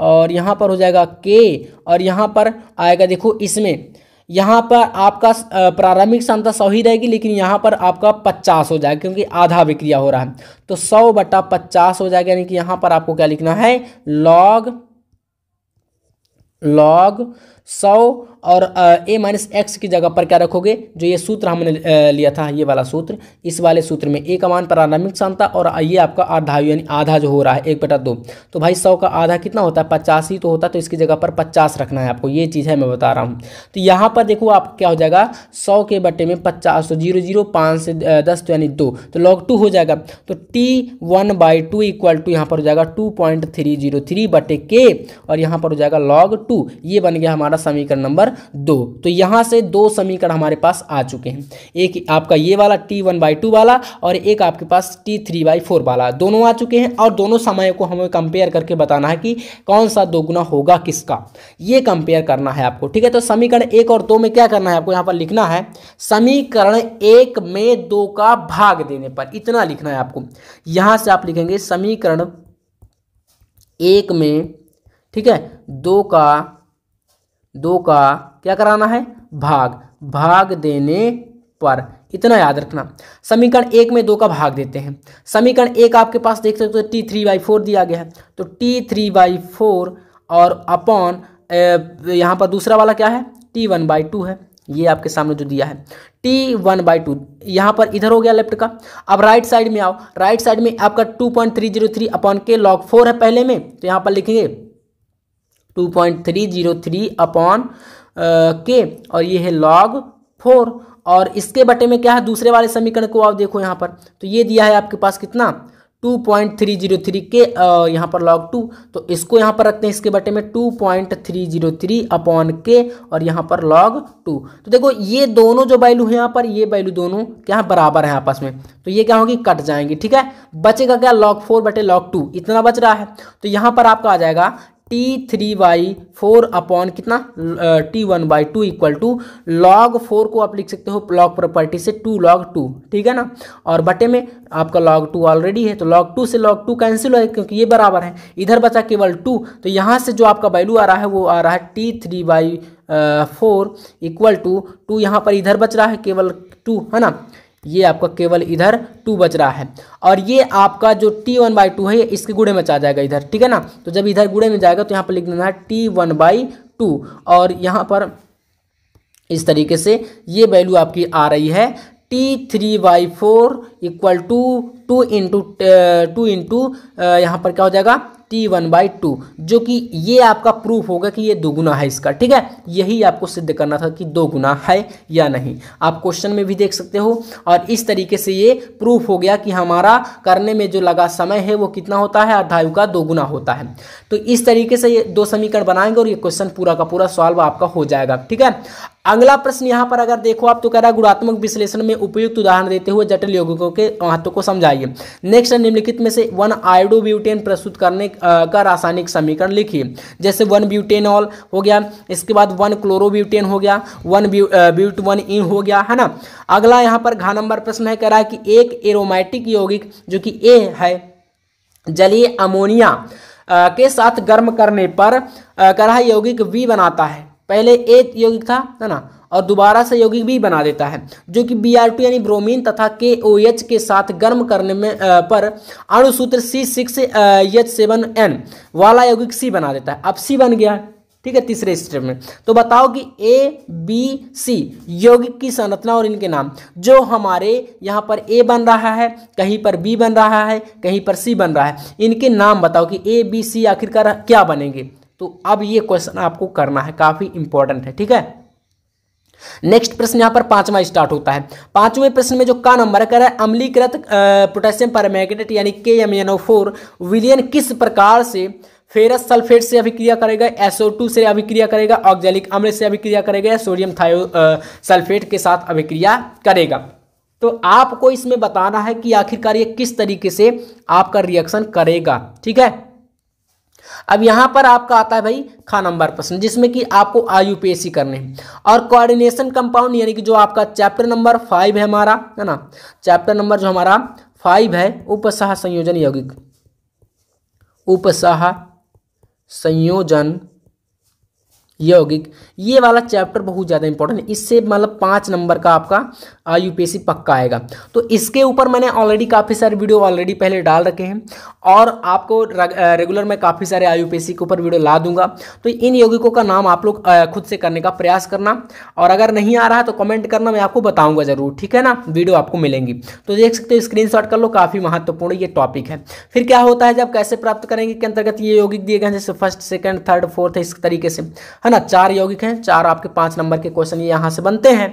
और यहाँ पर हो जाएगा के और यहाँ पर आएगा देखो इसमें यहाँ पर आपका प्रारंभिक क्षमता तो सौ ही रहेगी लेकिन यहाँ पर आपका पचास हो जाएगा क्योंकि आधा विक्रिया हो रहा है तो सौ बटा पचास हो जाएगा यानी कि यहाँ पर आपको क्या लिखना है लॉग लॉग सौ और ए माइनस एक्स की जगह पर क्या रखोगे जो ये सूत्र हमने लिया था ये वाला सूत्र इस वाले सूत्र में ए का मान प्रारंभिक क्षमता और ये आपका आधा यानी आधा जो हो रहा है एक बटा दो तो भाई सौ का आधा कितना होता है पचास ही तो होता है तो इसकी जगह पर पचास रखना है आपको ये चीज़ है मैं बता रहा हूँ तो यहाँ पर देखो आप क्या हो जाएगा सौ के बटे में पचास तो जीरो जीरो पाँच से दस तो यानी दो तो लॉग टू हो जाएगा तो T one by two equal to यहाँ पर हो जाएगा two point three zero three बटे के और यहाँ पर हो जाएगा लॉग टू ये बन गया हमारा समीकरण नंबर नंबर दो तो यहाँ से दो समीकरण हमारे पास आ चुके हैं एक आपका ये वाला टी वन बाई टू वाला और एक आपके पास टी थ्री बाई फोर वाला दोनों आ चुके हैं और दोनों समय को हमें कंपेयर करके बताना है कि कौन सा दोगुना होगा किसका ये कंपेयर करना है आपको ठीक है तो समीकरण एक और दो में क्या करना है आपको यहाँ पर लिखना है समीकरण एक में दो का भाग देने पर इतना लिखना है आपको यहाँ से आप लिखेंगे समीकरण एक में ठीक है दो का दो का क्या कराना है भाग भाग देने पर इतना याद रखना समीकरण एक में दो का भाग देते हैं समीकरण एक आपके पास देख सकते हो टी थ्री बाई फोर दिया गया है तो टी थ्री बाई फोर और अपॉन यहाँ पर दूसरा वाला क्या है टी वन बाई टू है ये आपके सामने जो दिया है टी वन बाई टू यहाँ पर इधर हो गया लेफ्ट का अब राइट साइड में आओ राइट साइड में आपका two point three zero three upon K log four है पहले में तो यहाँ पर लिखेंगे 2.303 point three zero three upon के और ये है लॉग फोर और इसके बटे में क्या है दूसरे वाले समीकरण को आप देखो यहाँ पर तो ये दिया है आपके पास कितना two point three zero three के यहाँ पर लॉग टू तो इसको यहाँ पर रखते हैं इसके बटे में two point three zero three upon के और यहाँ पर लॉग टू तो देखो ये दोनों जो वैल्यू है यहाँ पर ये वैल्यू दोनों क्या बराबर है आपस में तो ये क्या होगी कट जाएंगे ठीक है बचेगा क्या लॉग फोर बटे लॉग टू इतना बच रहा है तो यहाँ पर आपका आ जाएगा T three by four upon कितना T one by two equal to log four को आप लिख सकते हो लॉग प्रॉपर्टी से टू लॉग टू ठीक है ना और बटे में आपका लॉग टू ऑलरेडी है तो लॉग टू से लॉग टू कैंसिल हो क्योंकि ये बराबर है इधर बचा केवल टू तो यहाँ से जो आपका वैल्यू आ रहा है वो आ रहा है T three by four equal to two यहाँ पर इधर बच रहा है केवल टू है ना ये आपका केवल इधर टू बच रहा है और ये आपका जो टी वन बाई टू है ये इसके गुड़े में चला जाएगा इधर ठीक है ना तो जब इधर गुड़े में जाएगा तो यहाँ पर लिख देना है टी वन बाई टू और यहाँ पर इस तरीके से ये वैल्यू आपकी आ रही है T three by four equal to two into two into यहाँ पर क्या हो जाएगा टी वन बाई टू जो कि ये आपका प्रूफ होगा कि ये दोगुना है इसका ठीक है यही आपको सिद्ध करना था कि दो गुना है या नहीं आप क्वेश्चन में भी देख सकते हो और इस तरीके से ये प्रूफ हो गया कि हमारा करने में जो लगा समय है वो कितना होता है अध्यायु का दोगुना होता है तो इस तरीके से ये दो समीकरण बनाएंगे और ये क्वेश्चन पूरा का पूरा सॉल्व आपका हो जाएगा ठीक है अगला प्रश्न यहाँ पर अगर देखो आप तो कह रहा है गुणात्मक विश्लेषण में उपयुक्त उदाहरण देते हुए जटिल यौगिकों के महत्व को समझाइए नेक्स्ट निम्नलिखित में से वन आयोडो ब्यूटेन प्रस्तुत करने का रासायनिक समीकरण लिखिए जैसे वन ब्यूटेनॉल हो गया इसके बाद वन क्लोरोब्यूटेन हो गया वन ब्यूट वन इन हो गया है ना अगला यहाँ पर घा नंबर प्रश्न है कह रहा है कि एक एरोमैटिक यौगिक जो कि ए है जलीय अमोनिया के साथ गर्म करने पर कह रहा है यौगिक वी बनाता है पहले एक यौगिक था है ना और दोबारा से यौगिक भी बना देता है जो कि बी आर टू यानी ब्रोमीन तथा के ओ एच के साथ गर्म करने में आ, पर अणुसूत्र C six H seven N वाला यौगिक सी बना देता है अब सी बन गया ठीक है तीसरे स्टेप में तो बताओ कि ए बी सी यौगिक की संरचना और इनके नाम जो हमारे यहाँ पर ए बन रहा है कहीं पर बी बन रहा है कहीं पर सी बन रहा है इनके नाम बताओ कि ए बी सी आखिरकार क्या बनेंगे तो अब ये क्वेश्चन आपको करना है काफ़ी इंपॉर्टेंट है ठीक है नेक्स्ट प्रश्न यहां पर पांचवा स्टार्ट होता है पांचवें प्रश्न में जो का नंबर कह रहा है अम्लीकृत पोटेशियम परमैग्नेट यानी K M N O four विलियन किस प्रकार से फेरस सल्फेट से अभिक्रिया करेगा एसओ से अभिक्रिया करेगा ऑक्जेलिक अम्ल से अभिक्रिया करेगा या सोडियम थायो सल्फेट के साथ अभिक्रिया करेगा तो आपको इसमें बताना है कि आखिरकार ये किस तरीके से आपका रिएक्शन करेगा ठीक है अब यहाँ पर आपका आता है भाई खा नंबर प्रश्न जिसमें कि आपको आई यू करने हैं और कोऑर्डिनेशन कंपाउंड यानी कि जो आपका चैप्टर नंबर फाइव है हमारा है ना चैप्टर नंबर जो हमारा फाइव है उपसाह संयोजन यौगिक उपसाह संयोजन यौगिक ये वाला चैप्टर बहुत ज़्यादा इंपॉर्टेंट है इससे मतलब पाँच नंबर का आपका यूपीएससी पक्का आएगा तो इसके ऊपर मैंने ऑलरेडी काफ़ी सारे वीडियो ऑलरेडी पहले डाल रखे हैं और आपको रेगुलर मैं काफ़ी सारे आई के ऊपर वीडियो ला दूंगा तो इन यौगिकों का नाम आप लोग खुद से करने का प्रयास करना और अगर नहीं आ रहा है तो कमेंट करना मैं आपको बताऊंगा ज़रूर ठीक है ना वीडियो आपको मिलेंगी तो देख सकते हो स्क्रीन कर लो काफ़ी महत्वपूर्ण ये टॉपिक है फिर क्या होता है जब कैसे प्राप्त करेंगे के अंतर्गत ये यौगिक दिए गए जैसे फर्स्ट सेकेंड थर्ड फोर्थ इस तरीके से है ना चार यौगिक हैं चार आपके पाँच नंबर के क्वेश्चन ये यहाँ से बनते हैं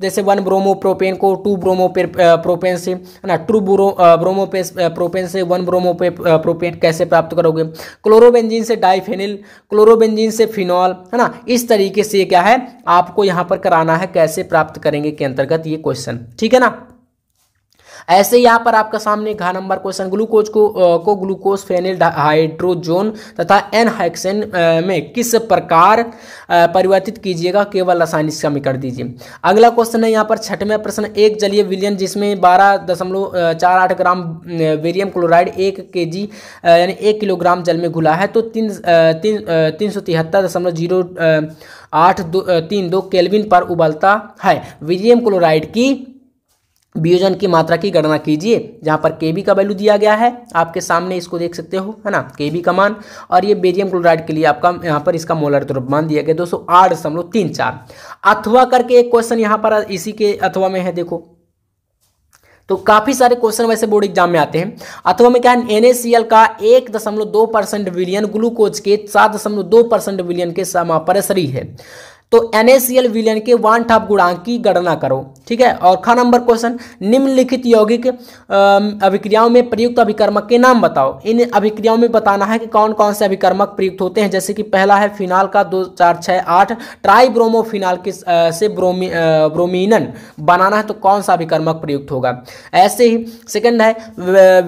जैसे वन ब्रोमो प्रोपेन को टू ब्रोमो प्रोपेन से है ना टू ब्रो ब्रोमो प्रोपेन से वन ब्रोमो प्रोपेन कैसे प्राप्त करोगे क्लोरोबेंजीन से डाइफेनिल क्लोरोबेंजीन से फिनॉल है ना इस तरीके से क्या है आपको यहाँ पर कराना है कैसे प्राप्त करेंगे के अंतर्गत ये क्वेश्चन ठीक है ना ऐसे यहाँ पर आपका सामने घा नंबर क्वेश्चन ग्लूकोज को को ग्लूकोज फेनिल हाइड्रोजोन तथा एन हाइक्सेन में किस प्रकार परिवर्तित कीजिएगा केवल रासायनिक कमी कर दीजिए अगला क्वेश्चन है यहाँ पर छठवें प्रश्न एक जलीय विलियन जिसमें बारह दशमलव चार आठ ग्राम वेरियम क्लोराइड एक के जी यानी एक किलोग्राम जल में घुला है तो तीन तीन तीन सौ तिहत्तर दशमलव जीरो आठ दो तीन दो केल्विन पर उबलता है विलियम क्लोराइड की वियोजन की मात्रा की गणना कीजिए जहाँ पर के का वैल्यू दिया गया है आपके सामने इसको देख सकते हो है ना के का मान और ये बेरियम क्लोराइड के लिए आपका यहाँ पर इसका मोलर द्रव्यमान दिया गया दोस्तों आठ दशमलव तीन चार अथवा करके एक क्वेश्चन यहाँ पर इसी के अथवा में है देखो तो काफ़ी सारे क्वेश्चन वैसे बोर्ड एग्जाम में आते हैं अथवा में क्या है एन का एक दशमलव दो परसेंट विलियन ग्लूकोज के सात दशमलव दो परसेंट विलियन के समापरसरी है तो एनएसीएल विलयन के वन ठाप गुणांक की गणना करो ठीक है और खा नंबर क्वेश्चन निम्नलिखित यौगिक अभिक्रियाओं में प्रयुक्त अभिकर्मक के नाम बताओ इन अभिक्रियाओं में बताना है कि कौन कौन से अभिकर्मक प्रयुक्त होते हैं जैसे कि पहला है फिनाल का दो चार छः आठ ट्राईब्रोमोफिनाल के से ब्रोमी ब्रोमिनन बनाना है तो कौन सा अभिकर्मक प्रयुक्त होगा ऐसे ही सेकेंड है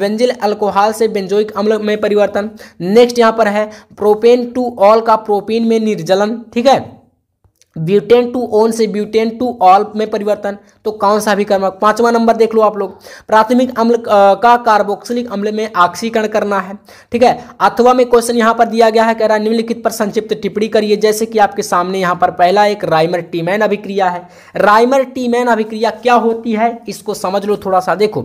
वेंजिल अल्कोहल से बेंजोइक अम्ल में परिवर्तन नेक्स्ट यहाँ पर है प्रोपेन टू ऑल का प्रोपीन में निर्जलन ठीक है ब्यूटेन टू ओन से ब्यूटेन टू ऑल में परिवर्तन तो कौन सा भी पांचवा नंबर देख लो आप लोग प्राथमिक अम्ल का कार्बोक्सिलिक अम्ल में आक्सीकरण करना है ठीक है अथवा में क्वेश्चन यहां पर दिया गया है कह रहा है निम्नलिखित पर संक्षिप्त टिप्पणी करिए जैसे कि आपके सामने यहां पर पहला एक राइमर टीमैन अभिक्रिया है राइमर टीमैन अभिक्रिया क्या होती है इसको समझ लो थोड़ा सा देखो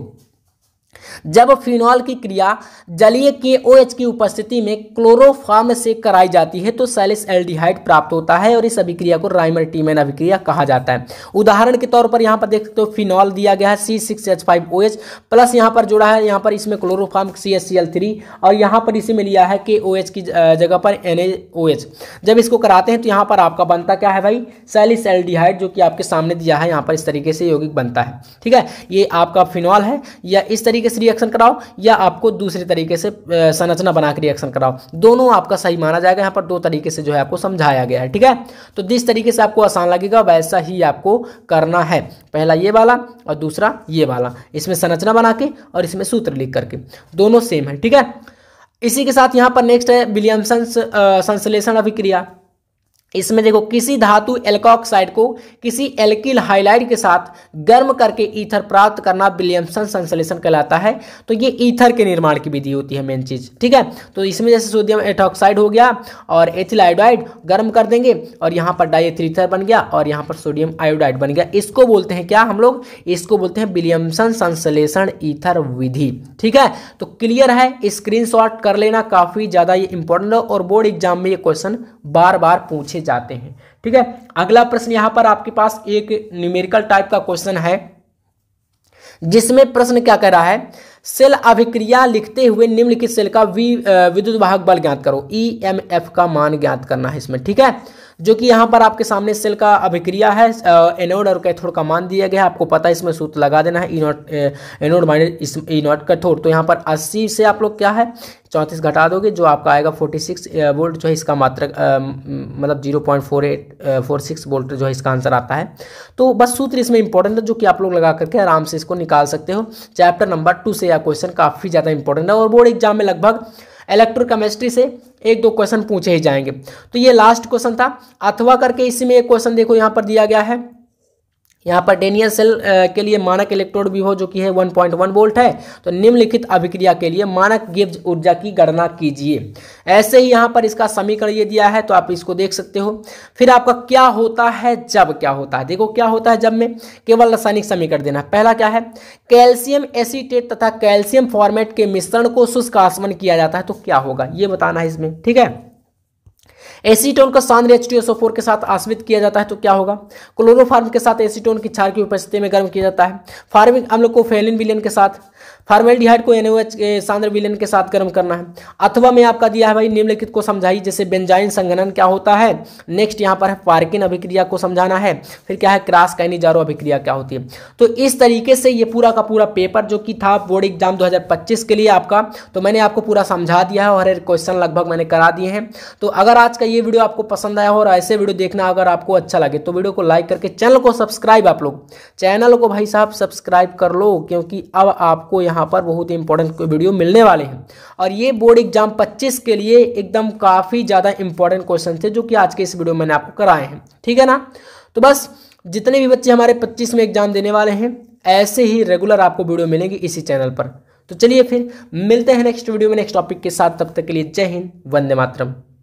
जब फिनॉल की क्रिया जलीय के OH की उपस्थिति में क्लोरोफार्म से कराई जाती है तो सैलिस एल्डिहाइड प्राप्त होता है और इस अभिक्रिया को राइमर टीमेन अभिक्रिया कहा जाता है उदाहरण के तौर पर यहां पर देख सकते हो फिनॉल दिया गया है C six H five O H plus यहां पर जुड़ा है यहां पर इसमें chloroform C S C L three और यहां पर इसी में लिया है के ओ एच की जगह पर एन ए ओ एच जब इसको कराते हैं तो यहां पर आपका बनता क्या है भाई सैलिस एल्डिहाइड जो कि आपके सामने दिया है यहां पर इस तरीके से यौगिक बनता है ठीक है ये आपका फिनॉल है या इस तरीके से रिएक्शन कराओ या आपको दूसरे तरीके से संरचना बनाकर रिएक्शन कराओ दोनों आपका सही माना जाएगा यहाँ पर दो तरीके से जो है आपको समझाया गया है ठीक है तो जिस तरीके से आपको आसान लगेगा वैसा ही आपको करना है पहला ये वाला और दूसरा ये वाला इसमें संरचना बना के और इसमें सूत्र लिख करके दोनों सेम है ठीक है इसी के साथ यहाँ पर नेक्स्ट है विलियमसन संश्लेषण अभिक्रिया इसमें देखो किसी धातु एल्कोक्साइड को किसी एल्किल हाइलाइड के साथ गर्म करके ईथर प्राप्त करना विलियमसन संश्लेषण कहलाता है तो ये ईथर के निर्माण की विधि होती है मेन चीज ठीक है तो इसमें जैसे सोडियम एथॉक्साइड हो गया और एथिल आयोडाइड गर्म कर देंगे और यहाँ पर डाइथ्रीथर बन गया और यहाँ पर सोडियम आयोडाइड बन गया इसको बोलते हैं क्या हम लोग इसको बोलते हैं विलियमसन संश्लेषण ईथर विधि ठीक है तो क्लियर है स्क्रीन कर लेना काफी ज्यादा ये इंपॉर्टेंट है और बोर्ड एग्जाम में ये क्वेश्चन बार बार पूछे जाते हैं ठीक है अगला प्रश्न यहां पर आपके पास एक न्यूमेरिकल टाइप का क्वेश्चन है जिसमें प्रश्न क्या कह रहा है सेल अभिक्रिया लिखते हुए निम्नलिखित सेल का विद्युत वाहक बल ज्ञात करो ई एम एफ का मान ज्ञात करना है इसमें ठीक है जो कि यहाँ पर आपके सामने सेल का अभिक्रिया है एनोड और कैथोड का मान दिया गया है आपको पता है इसमें सूत्र लगा देना है E naught anode minus E naught cathode तो यहाँ पर अस्सी से आप लोग क्या है चौंतीस घटा दोगे जो आपका आएगा फोर्टी सिक्स वोल्ट जो है इसका मात्र मतलब zero point four eight four six volt जो है इसका आंसर आता है तो बस सूत्र इसमें इंपॉर्टेंट है जो कि आप लोग लगा करके आराम से इसको निकाल सकते हो चैप्टर नंबर टू से यह क्वेश्चन काफ़ी ज़्यादा इंपॉर्टेंट है और बोर्ड एग्जाम में लगभग इलेक्ट्रोकेमिस्ट्री से एक दो क्वेश्चन पूछे ही जाएंगे तो ये लास्ट क्वेश्चन था अथवा करके इसी में एक क्वेश्चन देखो यहाँ पर दिया गया है यहाँ पर डेनियल सेल के लिए मानक इलेक्ट्रोड भी हो जो कि है 1.1 वोल्ट है तो निम्नलिखित अभिक्रिया के लिए मानक गिब्ज ऊर्जा की गणना कीजिए ऐसे ही यहाँ पर इसका समीकरण ये दिया है तो आप इसको देख सकते हो फिर आपका क्या होता है जब क्या होता है देखो क्या होता है जब में केवल रासायनिक समीकरण देना पहला क्या है कैल्शियम एसिटेट तथा कैल्शियम फॉर्मेट के मिश्रण को शुष्क आसमन किया जाता है तो क्या होगा ये बताना है इसमें ठीक है एसीटोन का सांद्र एच के साथ आश्रित किया जाता है तो क्या होगा क्लोरोफार्म के साथ एसीटोन की क्षार की उपस्थिति में गर्म किया जाता है फार्मिक अम्ल को फेलिन विलियन के साथ फार्मेल्डिहाइड को एनओएच के सांद्र विलयन के साथ गर्म करना है अथवा में आपका दिया है भाई निम्नलिखित को समझाइए जैसे बेंजाइन संगनन क्या होता है नेक्स्ट यहाँ पर है पार्किन अभिक्रिया को समझाना है फिर क्या है क्रास काइनिजारो अभिक्रिया क्या होती है तो इस तरीके से ये पूरा का पूरा पेपर जो कि था बोर्ड एग्जाम दो के लिए आपका तो मैंने आपको पूरा समझा दिया है और हर क्वेश्चन लगभग मैंने करा दिए हैं तो अगर आज का ये वीडियो आपको पसंद आया हो और ऐसे वीडियो देखना अगर आपको अच्छा लगे तो वीडियो को लाइक करके चैनल को सब्सक्राइब आप लोग चैनल को भाई साहब सब्सक्राइब कर लो क्योंकि अब आपको आपको यहाँ पर बहुत ही इंपॉर्टेंट वीडियो मिलने वाले हैं और ये बोर्ड एग्जाम 25 के लिए एकदम काफ़ी ज़्यादा इंपॉर्टेंट क्वेश्चन थे जो कि आज के इस वीडियो में मैंने आपको कराए हैं ठीक है ना तो बस जितने भी बच्चे हमारे पच्चीस में एग्जाम देने वाले हैं ऐसे ही रेगुलर आपको वीडियो मिलेंगी इसी चैनल पर तो चलिए फिर मिलते हैं नेक्स्ट वीडियो में नेक्स्ट टॉपिक के साथ तब तक के लिए जय हिंद वंदे मातरम